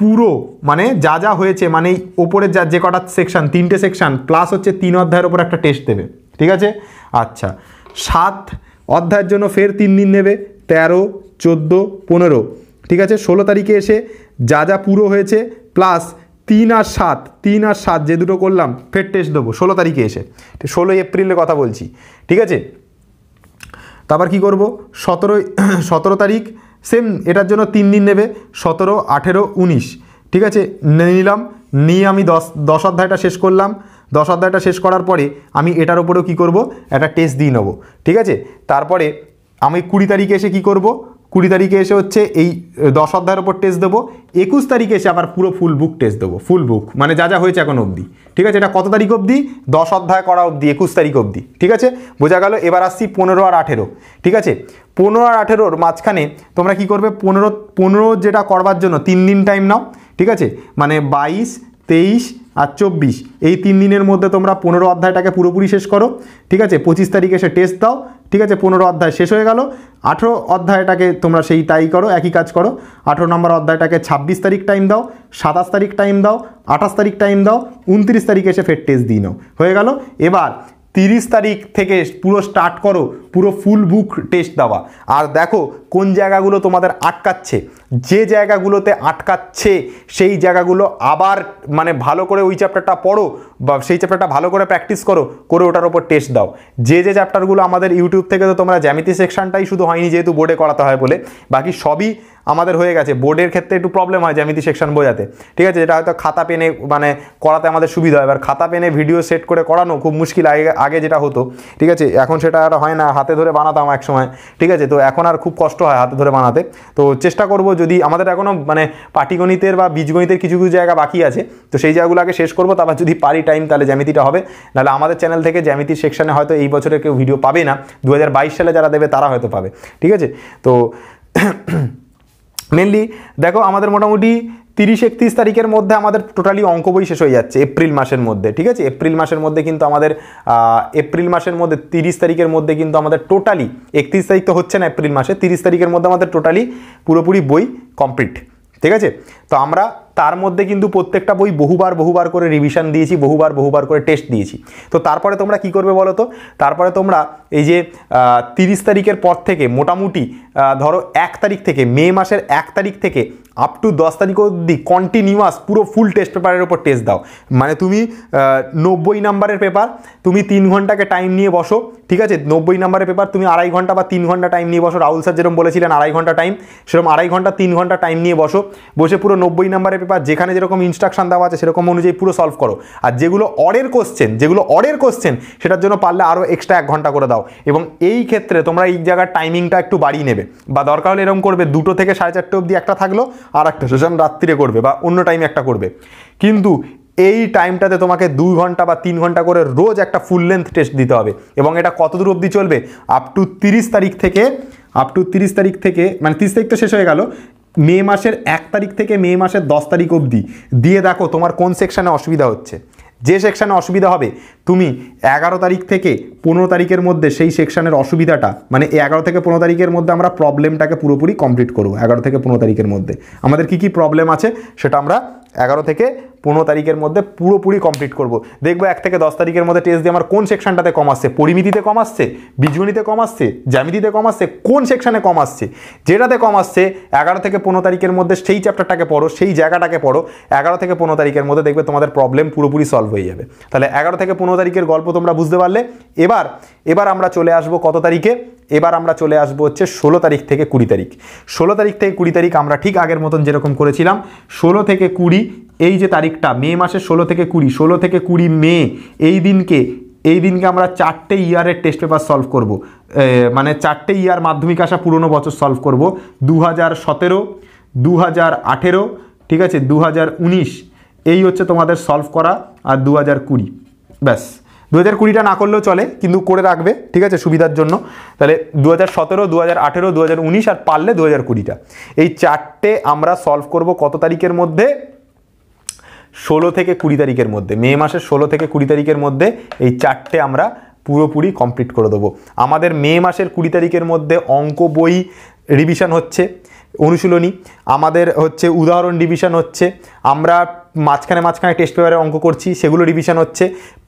পুরো মানে যা যা হয়েছে মানে ওপরের যা যে কটা সেকশান তিনটে সেকশান প্লাস হচ্ছে তিন অধ্যায়ের ওপর একটা টেস্ট দেবে ঠিক আছে আচ্ছা সাত অধ্যায়ের জন্য ফের তিন দিন নেবে তেরো চোদ্দো পনেরো ঠিক আছে ষোলো তারিখে এসে যা যা পুরো হয়েছে প্লাস তিন আর সাত তিন আর সাত যে দুটো করলাম ফের টেস্ট দেবো ষোলো তারিখে এসে ষোলোই এপ্রিলের কথা বলছি ঠিক আছে তারপর কি করব সতেরোই সতেরো তারিখ সেম এটার জন্য তিন দিন নেবে সতেরো আঠেরো উনিশ ঠিক আছে নিলাম নিয়ে আমি দশ দশ অধ্যায়টা শেষ করলাম দশ অধ্যায়টা শেষ করার পরে আমি এটার ওপরেও কী করব একটা টেস্ট দিয়ে নেবো ঠিক আছে তারপরে আমি কুড়ি তারিখে এসে কি করব কুড়ি তারিখে এসে হচ্ছে এই দশ অধ্যায়ের ওপর টেস্ট দেবো একুশ তারিখে এসে আবার পুরো ফুল বুক টেস্ট দেবো ফুল বুক মানে যা যা হয়েছে এখন অবধি ঠিক আছে এটা কত তারিখ অবধি দশ অধ্যায় করা অবধি একুশ তারিখ অবধি ঠিক আছে বোঝা গেল এবার আসছি পনেরো আর আঠেরো ঠিক আছে পনেরো আর আঠেরোর মাঝখানে তোমরা কি করবে পনেরো পনেরো যেটা করবার জন্য তিন দিন টাইম নাও ঠিক আছে মানে বাইশ তেইশ আর চব্বিশ এই তিন দিনের মধ্যে তোমরা পনেরো অধ্যায়টাকে পুরোপুরি শেষ করো ঠিক আছে পঁচিশ তারিখে এসে টেস্ট দাও ঠিক আছে পনেরো অধ্যায় শেষ হয়ে গেল আঠেরো অধ্যায়টাকে তোমরা সেই তাই করো একই কাজ করো আঠেরো নম্বর অধ্যায়টাকে ছাব্বিশ তারিখ টাইম দাও সাতাশ তারিখ টাইম দাও আঠাশ তারিখ টাইম দাও উনত্রিশ তারিখে এসে ফের টেস্ট দিই নাও হয়ে গেল এবার তিরিশ তারিখ থেকে পুরো স্টার্ট করো পুরো ফুল বুক টেস্ট দেওয়া আর দেখো কোন জায়গাগুলো তোমাদের আটকাচ্ছে যে জায়গাগুলোতে আটকাচ্ছে সেই জায়গাগুলো আবার মানে ভালো করে ওই চ্যাপ্টারটা পড়ো বা সেই চ্যাপ্টারটা ভালো করে প্র্যাকটিস করো করে ওটার ওপর টেস্ট দাও যে যে চ্যাপ্টারগুলো আমাদের ইউটিউব থেকে তো তোমরা জ্যামিতি সেকশনটাই শুধু হয়নি যেহেতু বোর্ডে করাতে হয় বলে বাকি সবই আমাদের হয়ে গেছে বোর্ডের ক্ষেত্রে একটু প্রবলেম হয় জ্যামিতি সেকশন বোঝাতে ঠিক আছে যেটা হয়তো খাতা পেনে মানে করাতে আমাদের সুবিধা হয় এবার খাতা পেনে ভিডিও সেট করে করানো খুব মুশকিল আগে আগে যেটা হতো ঠিক আছে এখন সেটা আর হয় না হাতে ধরে বানাতাম এক সময় ঠিক আছে তো এখন আর খুব কষ্ট হয় হাতে ধরে বানাতে তো চেষ্টা করব যদি আমাদের এখনও মানে পাটিগণিতের বা বীজগণিতের কিছু কিছু জায়গা বাকি আছে তো সেই জায়গাগুলো আগে শেষ করবো তারপর যদি পারি টাইম তাহলে জ্যামিতিটা হবে নাহলে আমাদের চ্যানেল থেকে জ্যামিতির সেকশানে হয়তো এই বছরে কেউ ভিডিও পাবে না দু সালে যারা দেবে তারা হয়তো পাবে ঠিক আছে তো মেনলি দেখো আমাদের মোটামুটি তিরিশ একত্রিশ তারিখের মধ্যে আমাদের টোটালি অঙ্ক বই শেষ হয়ে যাচ্ছে এপ্রিল মাসের মধ্যে ঠিক আছে এপ্রিল মাসের মধ্যে কিন্তু আমাদের এপ্রিল মাসের মধ্যে তিরিশ তারিখের মধ্যে কিন্তু আমাদের টোটালি একত্রিশ তারিখ তো হচ্ছে না এপ্রিল মাসে তিরিশ তারিখের মধ্যে আমাদের টোটালি পুরোপুরি বই কমপ্লিট ঠিক আছে তো আমরা তার মধ্যে কিন্তু প্রত্যেকটা বই বহুবার বহুবার করে রিভিশন দিয়েছি বহুবার বহুবার করে টেস্ট দিয়েছি তো তারপরে তোমরা কি করবে বলো তো তারপরে তোমরা এই যে তিরিশ তারিখের পর থেকে মোটামুটি ধরো এক তারিখ থেকে মে মাসের এক তারিখ থেকে আপ টু দশ তারিখ অবধি কন্টিনিউয়াস পুরো ফুল টেস্ট পেপারের ওপর টেস্ট দাও মানে তুমি নব্বই নাম্বারের পেপার তুমি তিন ঘন্টাকে টাইম নিয়ে বসো ঠিক আছে নব্বই নাম্বারের পেপার তুমি আড়াই ঘন্টা বা তিন ঘন্টা টাইম নিয়ে বসো রাহুল স্যার যেরকম বলেছিলেন আড়াই ঘন্টা টাইম সেরকম আড়াই ঘন্টা তিন ঘন্টা টাইম নিয়ে বসো বসে পুরো নব্বই নাম্বারের পেপার যেখানে যেরকম ইনস্ট্রাকশান দেওয়া আছে সেরকম অনুযায়ী পুরো সলভ করো আর যেগুলো অরের কোশ্চেন যেগুলো অরের কোশ্চেন সেটার জন্য পারলে আরও এক্সট্রা এক ঘন্টা করে দাও এবং এই ক্ষেত্রে তোমরা এই জায়গার টাইমিংটা একটু বাড়িয়ে নেবে বা দরকার হলে এরকম করবে দুটো থেকে সাড়ে চারটে অবধি একটা থাকলো আর একটা সেরকম রাত্রিরে করবে বা অন্য টাইমে একটা করবে কিন্তু এই টাইমটাতে তোমাকে দুই ঘন্টা বা তিন ঘন্টা করে রোজ একটা ফুল লেন্থ টেস্ট দিতে হবে এবং এটা কতদূর অবধি চলবে আপ টু তিরিশ তারিখ থেকে আপ টু তিরিশ তারিখ থেকে মানে তিরিশ তারিখ তো শেষ হয়ে গেল মে মাসের এক তারিখ থেকে মে মাসের দশ তারিখ অবধি দিয়ে দেখো তোমার কোন সেকশানে অসুবিধা হচ্ছে যে সেকশানে অসুবিধা হবে তুমি এগারো তারিখ থেকে পনেরো তারিখের মধ্যে সেই সেকশানের অসুবিধাটা মানে এগারো থেকে পনেরো তারিখের মধ্যে আমরা প্রবলেমটাকে পুরোপুরি কমপ্লিট করবো এগারো থেকে পনেরো তারিখের মধ্যে আমাদের কি কি প্রবলেম আছে সেটা আমরা এগারো থেকে পনেরো তারিখের মধ্যে পুরোপুরি কমপ্লিট করব দেখবো এক থেকে দশ তারিখের মধ্যে টেস্ট দিয়ে আমার কোন সেকশনটাতে কম আসছে পরিমিতিতে কম আসছে বিজুনিতে কম আসছে জ্যামিতিতে কম আসছে কোন সেকশানে কম আসছে যেটাতে কম আসছে এগারো থেকে পনেরো তারিখের মধ্যে সেই চ্যাপ্টারটাকে পড়ো সেই জায়গাটাকে পড়ো এগারো থেকে পনেরো তারিখের মধ্যে দেখবে তোমাদের প্রবলেম পুরোপুরি সলভ হয়ে যাবে তাহলে এগারো থেকে পনেরো পনেরো তারিখের গল্প তোমরা বুঝতে পারলে এবার এবার আমরা চলে আসব কত তারিখে এবার আমরা চলে আসব হচ্ছে ষোলো তারিখ থেকে কুড়ি তারিখ ষোলো তারিখ থেকে কুড়ি তারিখ আমরা ঠিক আগের মতন যেরকম করেছিলাম ষোলো থেকে কুড়ি এই যে তারিখটা মে মাসের ষোলো থেকে কুড়ি ষোলো থেকে কুড়ি মে এই দিনকে এই দিনকে আমরা চারটে ইয়ারের টেস্ট পেপার সলভ করব মানে চারটে ইয়ার মাধ্যমিক আসা পুরনো বছর সলভ করব দু হাজার সতেরো দু হাজার আঠেরো ঠিক আছে দু হাজার উনিশ এই হচ্ছে তোমাদের সলভ করা আর দু হাজার কুড়ি ব্যাস দু হাজার কুড়িটা না করলেও চলে কিন্তু করে রাখবে ঠিক আছে সুবিধার জন্য তাহলে দু হাজার সতেরো দু হাজার আঠেরো দু হাজার উনিশ আর পারলে দু হাজার কুড়িটা এই চারটে আমরা সলভ করব কত তারিখের মধ্যে ষোলো থেকে কুড়ি তারিখের মধ্যে মে মাসের ষোলো থেকে কুড়ি তারিখের মধ্যে এই চারটে আমরা পুরোপুরি কমপ্লিট করে দেবো আমাদের মে মাসের কুড়ি তারিখের মধ্যে অঙ্ক বই রিভিশন হচ্ছে অনুশীলনী আমাদের হচ্ছে উদাহরণ ডিভিশন হচ্ছে আমরা মাঝখানে মাঝখানে টেস্ট পেপারে অঙ্ক করছি সেগুলো রিভিশন হচ্ছে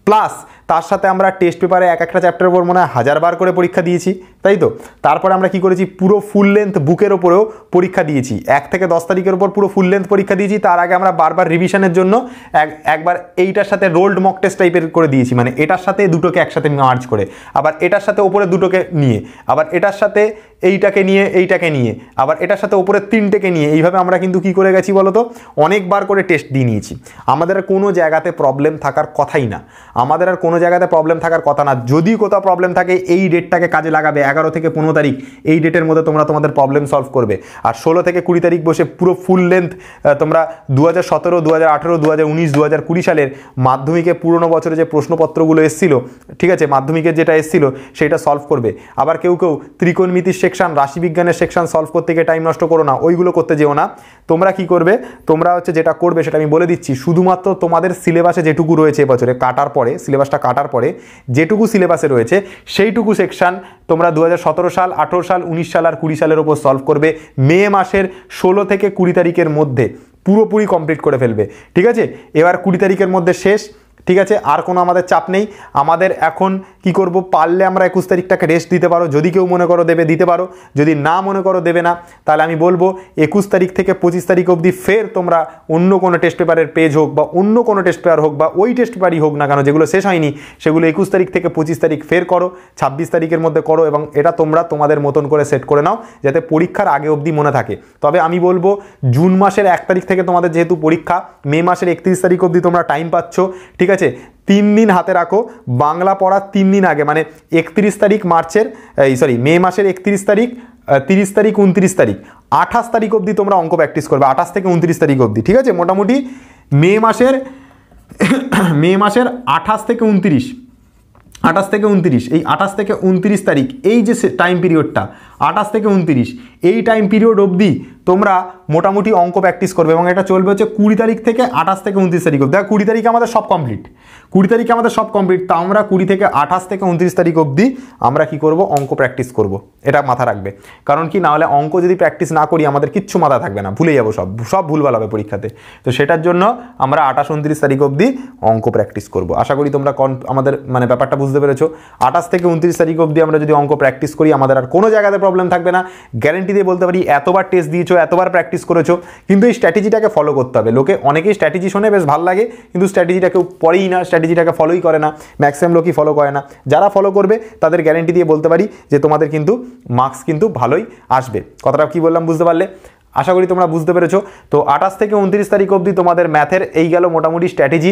plus তার সাথে আমরা টেস্ট পেপারে এক একটা চ্যাপ্টারের উপর মনে হয় হাজার বার করে পরীক্ষা দিয়েছি তাই তো তারপরে আমরা কি করেছি পুরো ফুল লেন্থ বুকের ওপরেও পরীক্ষা দিয়েছি এক থেকে দশ তারিখের ওপর পুরো ফুল লেন্থ পরীক্ষা দিয়েছি তার আগে আমরা বারবার রিভিশনের জন্য এক একবার এইটার সাথে রোল্ড মক টেস্ট টাইপের করে দিয়েছি মানে এটার সাথে দুটোকে একসাথে মার্চ করে আবার এটার সাথে ওপরে দুটোকে নিয়ে আবার এটার সাথে এইটাকে নিয়ে এইটাকে নিয়ে আবার এটার সাথে ওপরে তিনটেকে নিয়ে এইভাবে আমরা কিন্তু কি করে গেছি বলতো অনেকবার করে টেস্ট দিয়ে নিয়েছি আমাদের আর কোনো জায়গাতে প্রবলেম থাকার কথাই না আমাদের আর কোনো কোনো জায়গাতে প্রবলেম থাকার কথা না যদি কোথাও প্রবলেম থাকে এই ডেটটাকে কাজে লাগাবে এগারো থেকে পনেরো তারিখ এই ডেটের মধ্যে তোমরা তোমাদের প্রবলেম সলভ করবে আর ষোলো থেকে কুড়ি তারিখ বসে পুরো ফুল লেন্থ তোমরা দু হাজার সতেরো দু হাজার আঠেরো দু হাজার উনিশ দু হাজার কুড়ি সালের মাধ্যমিকে পুরনো বছরে যে প্রশ্নপত্রগুলো এসেছিল ঠিক আছে মাধ্যমিকের যেটা এসেছিল সেটা সলভ করবে আবার কেউ কেউ ত্রিকোণমিতির সেকশান রাশিবিজ্ঞানের সেকশান সলভ করতে গিয়ে টাইম নষ্ট করো না ওইগুলো করতে যেও না তোমরা কি করবে তোমরা হচ্ছে যেটা করবে সেটা আমি বলে দিচ্ছি শুধুমাত্র তোমাদের সিলেবাসে যেটুকু রয়েছে এবছরে কাটার পরে সিলেবাসটা কাটার পরে যেটুকু সিলেবাসে রয়েছে সেইটুকু সেকশান তোমরা দু সাল আঠেরো সাল উনিশ সাল আর কুড়ি সালের ওপর সলভ করবে মে মাসের ষোলো থেকে কুড়ি তারিখের মধ্যে পুরোপুরি কমপ্লিট করে ফেলবে ঠিক আছে এবার কুড়ি তারিখের মধ্যে শেষ ঠিক আছে আর কোনো আমাদের চাপ নেই আমাদের এখন কি করব পারলে আমরা একুশ তারিখটাকে রেস্ট দিতে পারো যদি কেউ মনে করো দেবে দিতে পারো যদি না মনে করো দেবে না তাহলে আমি বলবো একুশ তারিখ থেকে পঁচিশ তারিখ অবধি ফের তোমরা অন্য কোনো টেস্ট পেপারের পেজ হোক বা অন্য কোনো টেস্ট পেপার হোক বা ওই টেস্ট পেপারই হোক না কেন যেগুলো শেষ হয়নি সেগুলো একুশ তারিখ থেকে পঁচিশ তারিখ ফের করো ছাব্বিশ তারিখের মধ্যে করো এবং এটা তোমরা তোমাদের মতন করে সেট করে নাও যাতে পরীক্ষার আগে অবধি মনে থাকে তবে আমি বলবো জুন মাসের এক তারিখ থেকে তোমাদের যেহেতু পরীক্ষা মে মাসের একত্রিশ তারিখ অবধি তোমরা টাইম পাচ্ছ ঠিক আছে আছে তিন দিন হাতে রাখো বাংলা পড়ার তিন দিন আগে মানে একত্রিশ তারিখ মার্চের এই সরি মে মাসের একত্রিশ তারিখ তিরিশ তারিখ উনত্রিশ তারিখ আঠাশ তারিখ অবধি তোমরা অঙ্ক প্র্যাকটিস করবে আঠাশ থেকে উনত্রিশ তারিখ অবধি ঠিক আছে মোটামুটি মে মাসের মে মাসের আঠাশ থেকে উনত্রিশ আঠাশ থেকে উনত্রিশ এই আঠাশ থেকে উনত্রিশ তারিখ এই যে টাইম পিরিয়ডটা আঠাশ থেকে উনতিরিশ এই টাইম পিরিয়ড অবধি তোমরা মোটামুটি অঙ্ক প্র্যাকটিস করবে এবং এটা চলবে হচ্ছে কুড়ি তারিখ থেকে আঠাশ থেকে উনত্রিশ তারিখ অবধি দেখো কুড়ি তারিখে আমাদের সব কমপ্লিট কুড়ি তারিখে আমাদের সব কমপ্লিট তা আমরা কুড়ি থেকে আঠাশ থেকে উনত্রিশ তারিখ অবধি আমরা কি করব অঙ্ক প্র্যাকটিস করব এটা মাথা রাখবে কারণ কি না হলে অঙ্ক যদি প্র্যাকটিস না করি আমাদের কিচ্ছু মাথা থাকবে না ভুলে যাবো সব সব ভুলভাল হবে পরীক্ষাতে তো সেটার জন্য আমরা আঠাশ উনত্রিশ তারিখ অবধি অঙ্ক প্র্যাকটিস করব আশা করি তোমরা আমাদের মানে ব্যাপারটা বুঝতে পেরেছো আঠাশ থেকে উনত্রিশ তারিখ অবধি আমরা যদি অঙ্ক প্র্যাকটিস করি আমাদের আর কোনো জায়গাতে প্রবলেম থাকবে না গ্যারেন্টি দিয়ে বলতে পারি এতবার টেস্ট দিয়েছো এতবার প্র্যাকটিস করেছো কিন্তু এই স্ট্র্যাটেজিটাকে ফলো করতে হবে লোকে অনেকেই স্ট্র্যাটেজি শুনে বেশ ভালো লাগে কিন্তু স্ট্র্যাটেজিটাকে পড়েই না স্ট্র্যাটেজিটাকে ফলোই করে না ম্যাক্সিমাম লোকই ফলো করে না যারা ফলো করবে তাদের গ্যারেন্টি দিয়ে বলতে পারি যে তোমাদের কিন্তু মার্কস কিন্তু ভালোই আসবে কথাটা কি বললাম বুঝতে পারলে আশা করি তোমরা বুঝতে পেরেছো তো আঠাশ থেকে উনত্রিশ তারিখ অবধি তোমাদের ম্যাথের এই গেল মোটামুটি স্ট্র্যাটেজি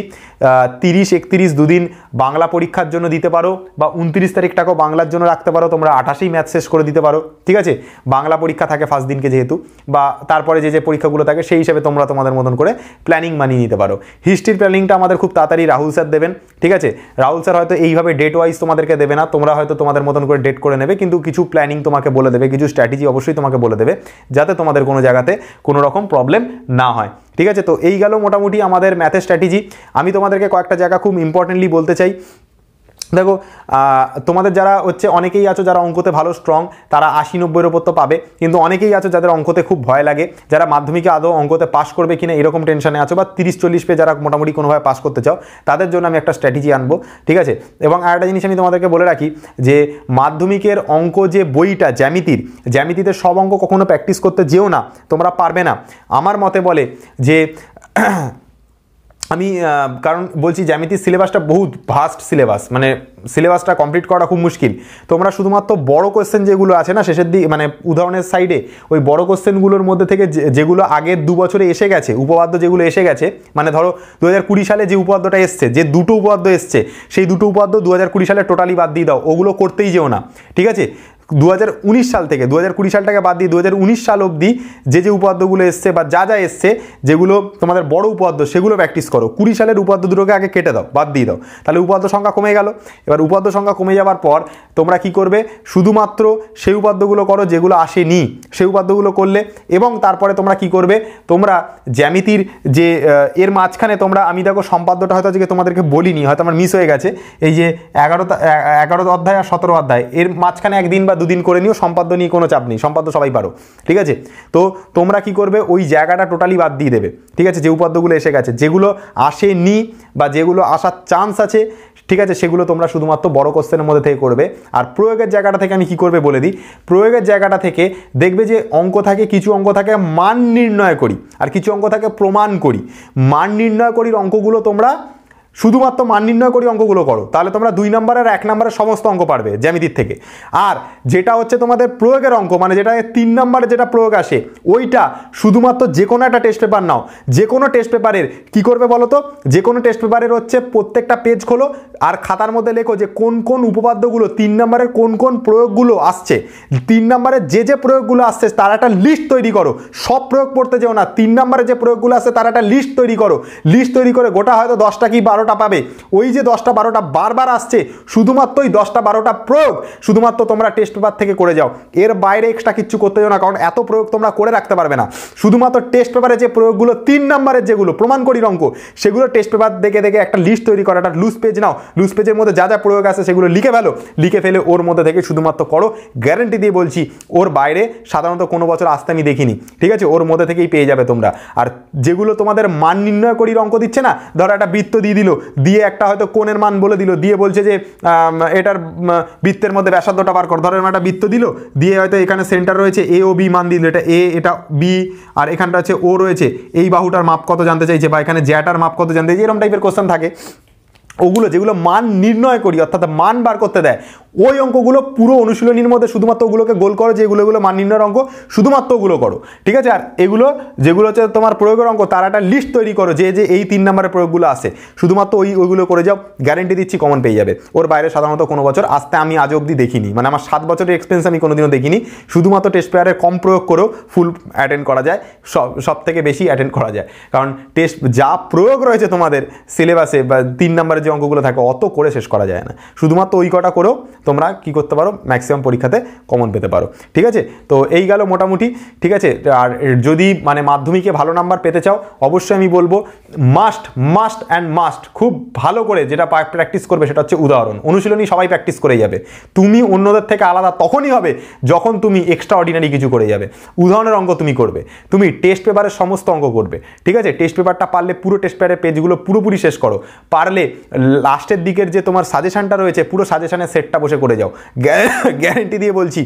তিরিশ একত্রিশ দুদিন বাংলা পরীক্ষার জন্য দিতে পারো বা উনত্রিশ তারিখটাকেও বাংলার জন্য রাখতে পারো তোমরা আঠাশেই ম্যাথ শেষ করে দিতে পারো ঠিক আছে বাংলা পরীক্ষা থাকে ফার্স্ট দিনকে যেহেতু বা তারপরে যে যে পরীক্ষাগুলো থাকে সেই হিসাবে তোমরা তোমাদের মতন করে প্ল্যানিং মানিয়ে নিতে পারো হিস্ট্রির প্ল্যানিংটা আমাদের খুব তাড়াতাড়ি রাহুল স্যার দেবেন ঠিক আছে রাহুল স্যার হয়তো এইভাবে ডেট ওয়াইজ তোমাদেরকে দেবে না তোমরা হয়তো তোমাদের মতন করে ডেট করে নেবে কিন্তু কিছু প্ল্যানিং তোমাকে বলে দেবে কিছু স্ট্র্যাটেজি অবশ্যই তোমাকে বলে দেবে যাতে তোমাদের কোনো জায়গায় জায়গাতে কোনো রকম প্রবলেম না হয় ঠিক আছে তো এই গেল মোটামুটি আমাদের ম্যাথের স্ট্র্যাটেজি আমি তোমাদেরকে কয়েকটা জায়গা খুব ইম্পর্টেন্টলি বলতে চাই দেখো তোমাদের যারা হচ্ছে অনেকেই আছো যারা অঙ্কতে ভালো স্ট্রং তারা আশি নব্বইয়ের ওপর তো পাবে কিন্তু অনেকেই আছো যাদের অঙ্কতে খুব ভয় লাগে যারা মাধ্যমিকে আদৌ অঙ্কতে পাস করবে কিনা এরকম টেনশনে আছো বা তিরিশ চল্লিশ পেয়ে যারা মোটামুটি কোনোভাবে পাস করতে চাও তাদের জন্য আমি একটা স্ট্র্যাটেজি আনবো ঠিক আছে এবং আর একটা জিনিস আমি তোমাদেরকে বলে রাখি যে মাধ্যমিকের অঙ্ক যে বইটা জ্যামিতির জ্যামিতিতে সব অঙ্ক কখনো প্র্যাকটিস করতে যেও না তোমরা পারবে না আমার মতে বলে যে আমি কারণ বলছি জ্যামিতির সিলেবাসটা বহুত ভাস্ট সিলেবাস মানে সিলেবাসটা কমপ্লিট করা খুব মুশকিল তোমরা শুধুমাত্র বড় কোশ্চেন যেগুলো আছে না শেষের দিকে মানে উদাহরণের সাইডে ওই বড় কোয়েশ্চেনগুলোর মধ্যে থেকে যেগুলো আগের দু বছরে এসে গেছে উপপাদ্য যেগুলো এসে গেছে মানে ধরো দু হাজার সালে যে উপাদ্যটা এসছে যে দুটো উপাদ্য এসছে সেই দুটো উপাদ্য দু সালে টোটালি বাদ দিয়ে দাও ওগুলো করতেই যেও না ঠিক আছে দু সাল থেকে দু সালটাকে বাদ দিয়ে দু সাল অবধি যে যে উপাদ্যগুলো এসছে বা যা যা এসছে যেগুলো তোমাদের বড় উপাদ্য সেগুলো প্র্যাকটিস করো কুড়ি সালের উপাদ্য দুটোকে আগে কেটে দাও বাদ দিয়ে দাও তাহলে উপাদ্য সংখ্যা কমে গেল এবার উপাদ্য সংখ্যা কমে যাওয়ার পর তোমরা কি করবে শুধুমাত্র সেই উপাদ্যগুলো করো যেগুলো আসেনি সেই উপাদ্যগুলো করলে এবং তারপরে তোমরা কি করবে তোমরা জ্যামিতির যে এর মাঝখানে তোমরা আমি দেখো সম্পাদ্যটা হয়তো আজকে তোমাদেরকে বলিনি হয়তো আমার মিস হয়ে গেছে এই যে এগারো এগারো অধ্যায় আর সতেরো অধ্যায় এর মাঝখানে একদিন বা দুদিন করে নিও সম্পাদ্য নিয়ে কোনো চাপ নেই সম্পাদ্য সবাই পারো ঠিক আছে তো তোমরা কি করবে ওই জায়গাটা টোটালি বাদ দিয়ে দেবে ঠিক আছে যে উপাদ্যগুলো এসে গেছে যেগুলো আসেনি বা যেগুলো আসার চান্স আছে ঠিক আছে সেগুলো তোমরা শুধুমাত্র বড় কোশ্চেনের মধ্যে থেকে করবে আর প্রয়োগের জায়গাটা থেকে আমি কি করবে বলে দিই প্রয়োগের জায়গাটা থেকে দেখবে যে অঙ্ক থাকে কিছু অঙ্ক থাকে মান নির্ণয় করি আর কিছু অঙ্ক থাকে প্রমাণ করি মান নির্ণয় করির অঙ্কগুলো তোমরা শুধুমাত্র মান নির্ণয় করি অঙ্কগুলো করো তাহলে তোমরা দুই নম্বর আর এক নম্বরের সমস্ত অঙ্ক পারবে জ্যামিতির থেকে আর যেটা হচ্ছে তোমাদের প্রয়োগের অঙ্ক মানে যেটা তিন নম্বরে যেটা প্রয়োগ আসে ওইটা শুধুমাত্র যে কোনো একটা টেস্ট পেপার নাও যে কোনো টেস্ট পেপারের কি করবে বলো তো যে কোনো টেস্ট পেপারের হচ্ছে প্রত্যেকটা পেজ খোলো আর খাতার মধ্যে লেখো যে কোন কোন উপপাদ্যগুলো তিন নম্বরের কোন কোন প্রয়োগগুলো আসছে তিন নম্বরের যে যে প্রয়োগগুলো আসছে তার একটা লিস্ট তৈরি করো সব প্রয়োগ পড়তে যেও না তিন নম্বরের যে প্রয়োগগুলো আসছে তার একটা লিস্ট তৈরি করো লিস্ট তৈরি করে গোটা হয়তো দশটা কি বারো বারোটা পাবে ওই যে দশটা বারোটা বারবার আসছে শুধুমাত্র ওই দশটা বারোটা প্রয়োগ শুধুমাত্র তোমরা টেস্ট পেপার থেকে করে যাও এর বাইরে এক্সট্রা কিচ্ছু করতে যাও না কারণ এত প্রয়োগ তোমরা করে রাখতে পারবে না শুধুমাত্র টেস্ট পেপারে যে প্রয়োগগুলো তিন নম্বরের যেগুলো প্রমাণ করি অঙ্ক সেগুলো টেস্ট পেপার দেখে দেখে একটা লিস্ট তৈরি করা একটা লুজ পেজ নাও লুজ পেজের মধ্যে যা যা প্রয়োগ আছে সেগুলো লিখে ফেলো লিখে ফেলে ওর মধ্যে থেকে শুধুমাত্র করো গ্যারেন্টি দিয়ে বলছি ওর বাইরে সাধারণত কোনো বছর আসতে আমি দেখিনি ঠিক আছে ওর মধ্যে থেকেই পেয়ে যাবে তোমরা আর যেগুলো তোমাদের মান নির্ণয় করি অঙ্ক দিচ্ছে না ধরো একটা বৃত্ত দিয়ে দিল দিয়ে একটা হয়তো কোণের মান বলে দিল দিয়ে বলছে যে এটার বৃত্তের মধ্যে ব্যাসার্ধটা বার কর ধরেন একটা বৃত্ত দিল দিয়ে হয়তো এখানে সেন্টার রয়েছে এ ও বি মান দিল এটা এ এটা বি আর এখানটা হচ্ছে ও রয়েছে এই বাহুটার মাপ কত জানতে চাইছে বা এখানে জ্যাটার মাপ কত জানতে চাইছে এরকম টাইপের কোশ্চেন থাকে ওগুলো যেগুলো মান নির্ণয় করি অর্থাৎ মান বার করতে দেয় ওই অঙ্কগুলো পুরো অনুশীলনীর মধ্যে শুধুমাত্র ওগুলোকে গোল করো এগুলো মান নির্ণয়ের অঙ্ক শুধুমাত্র ওগুলো করো ঠিক আছে আর এগুলো যেগুলো হচ্ছে তোমার প্রয়োগের অঙ্ক তার একটা লিস্ট তৈরি করো যে যে এই তিন নম্বরের প্রয়োগগুলো আছে শুধুমাত্র ওই ওইগুলো করে যাও গ্যারেন্টি দিচ্ছি কমন পেয়ে যাবে ওর বাইরে সাধারণত কোনো বছর আসতে আমি আজ অবধি দেখিনি মানে আমার সাত বছরের এক্সপিরিয়েন্স আমি কোনোদিনও দেখিনি শুধুমাত্র টেস্ট প্লেয়ারের কম প্রয়োগ করেও ফুল অ্যাটেন্ড করা যায় সব সব থেকে বেশি অ্যাটেন্ড করা যায় কারণ টেস্ট যা প্রয়োগ রয়েছে তোমাদের সিলেবাসে বা তিন নম্বরের যে অঙ্কগুলো থাকে অত করে শেষ করা যায় না শুধুমাত্র ওই কটা করেও তোমরা কি করতে পারো ম্যাক্সিমাম পরীক্ষাতে কমন পেতে পারো ঠিক আছে তো এই গেল মোটামুটি ঠিক আছে আর যদি মানে মাধ্যমিকে ভালো নাম্বার পেতে চাও অবশ্যই আমি বলবো মাস্ট মাস্ট অ্যান্ড মাস্ট খুব ভালো করে যেটা প্র্যাকটিস করবে সেটা হচ্ছে উদাহরণ অনুশীলনী সবাই প্র্যাকটিস করে যাবে তুমি অন্যদের থেকে আলাদা তখনই হবে যখন তুমি এক্সট্রা অর্ডিনারি কিছু করে যাবে উদাহরণের অঙ্ক তুমি করবে তুমি টেস্ট পেপারের সমস্ত অঙ্ক করবে ঠিক আছে টেস্ট পেপারটা পারলে পুরো টেস্ট পেপারের পেজগুলো পুরোপুরি শেষ করো পারলে লাস্টের দিকের যে তোমার সাজেশানটা রয়েছে পুরো সাজেশানের সেটটা বসে করে যাও গ্যারেন্টি দিয়ে বলছি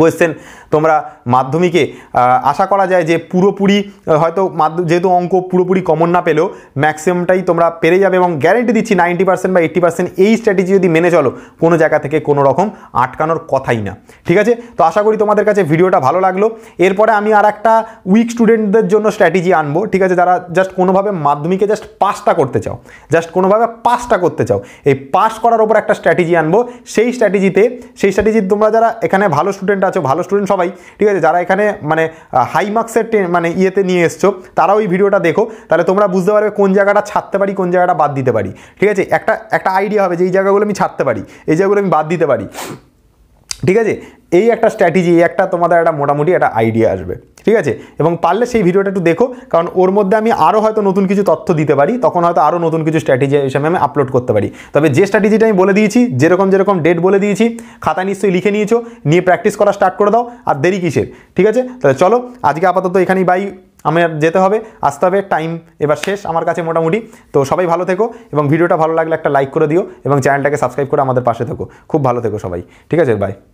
কোয়েশ্চেন তোমরা মাধ্যমিকে আশা করা যায় যে পুরোপুরি হয়তো যেহেতু অঙ্ক পুরোপুরি কমন না পেলেও ম্যাক্সিমামটাই তোমরা পেরে যাবে এবং গ্যারেন্টি দিচ্ছি নাইনটি পার্সেন্ট বা এইটি পার্সেন্ট এই স্ট্র্যাটেজি যদি মেনে চলো কোনো জায়গা থেকে কোনো রকম আটকানোর কথাই না ঠিক আছে তো আশা করি তোমাদের কাছে ভিডিওটা ভালো লাগলো এরপরে আমি আর একটা উইক স্টুডেন্টদের জন্য স্ট্র্যাটেজি আনবো ঠিক আছে যারা জাস্ট কোনোভাবে মাধ্যমিকে জাস্ট পাসটা করতে চাও জাস্ট কোনোভাবে পাসটা করতে চাও এই পাস করার ওপর একটা স্ট্র্যাটেজি আনবো সেই স্ট্র্যাটেজিতে সেই স্ট্র্যাটেজি তোমরা যারা এখানে ভালো স্টুডেন্ট স্টুডেন্ট আছো ভালো স্টুডেন্ট সবাই ঠিক আছে যারা এখানে মানে হাই মার্কসের মানে ইয়েতে নিয়ে এসছো তারাও ওই ভিডিওটা দেখো তাহলে তোমরা বুঝতে পারবে কোন জায়গাটা ছাড়তে পারি কোন জায়গাটা বাদ দিতে পারি ঠিক আছে একটা একটা আইডিয়া হবে যে এই জায়গাগুলো আমি ছাড়তে পারি এই জায়গাগুলো আমি বাদ দিতে পারি ঠিক আছে এই একটা স্ট্র্যাটেজি এই একটা তোমাদের একটা মোটামুটি একটা আইডিয়া আসবে ঠিক আছে এবং পারলে সেই ভিডিওটা একটু দেখো কারণ ওর মধ্যে আমি আরও হয়তো নতুন কিছু তথ্য দিতে পারি তখন হয়তো আরও নতুন কিছু স্ট্র্যাটেজি হিসেবে আমি আপলোড করতে পারি তবে যে স্ট্র্যাটেজিটা আমি বলে দিয়েছি যেরকম যেরকম ডেট বলে দিয়েছি খাতা নিশ্চয়ই লিখে নিয়েছো নিয়ে প্র্যাকটিস করা স্টার্ট করে দাও আর দেরি কিসের ঠিক আছে তাহলে চলো আজকে আপাতত এখানেই বাই আমার যেতে হবে আসতে হবে টাইম এবার শেষ আমার কাছে মোটামুটি তো সবাই ভালো থেকো এবং ভিডিওটা ভালো লাগলে একটা লাইক করে দিও এবং চ্যানেলটাকে সাবস্ক্রাইব করে আমাদের পাশে থেকো খুব ভালো থেকো সবাই ঠিক আছে বাই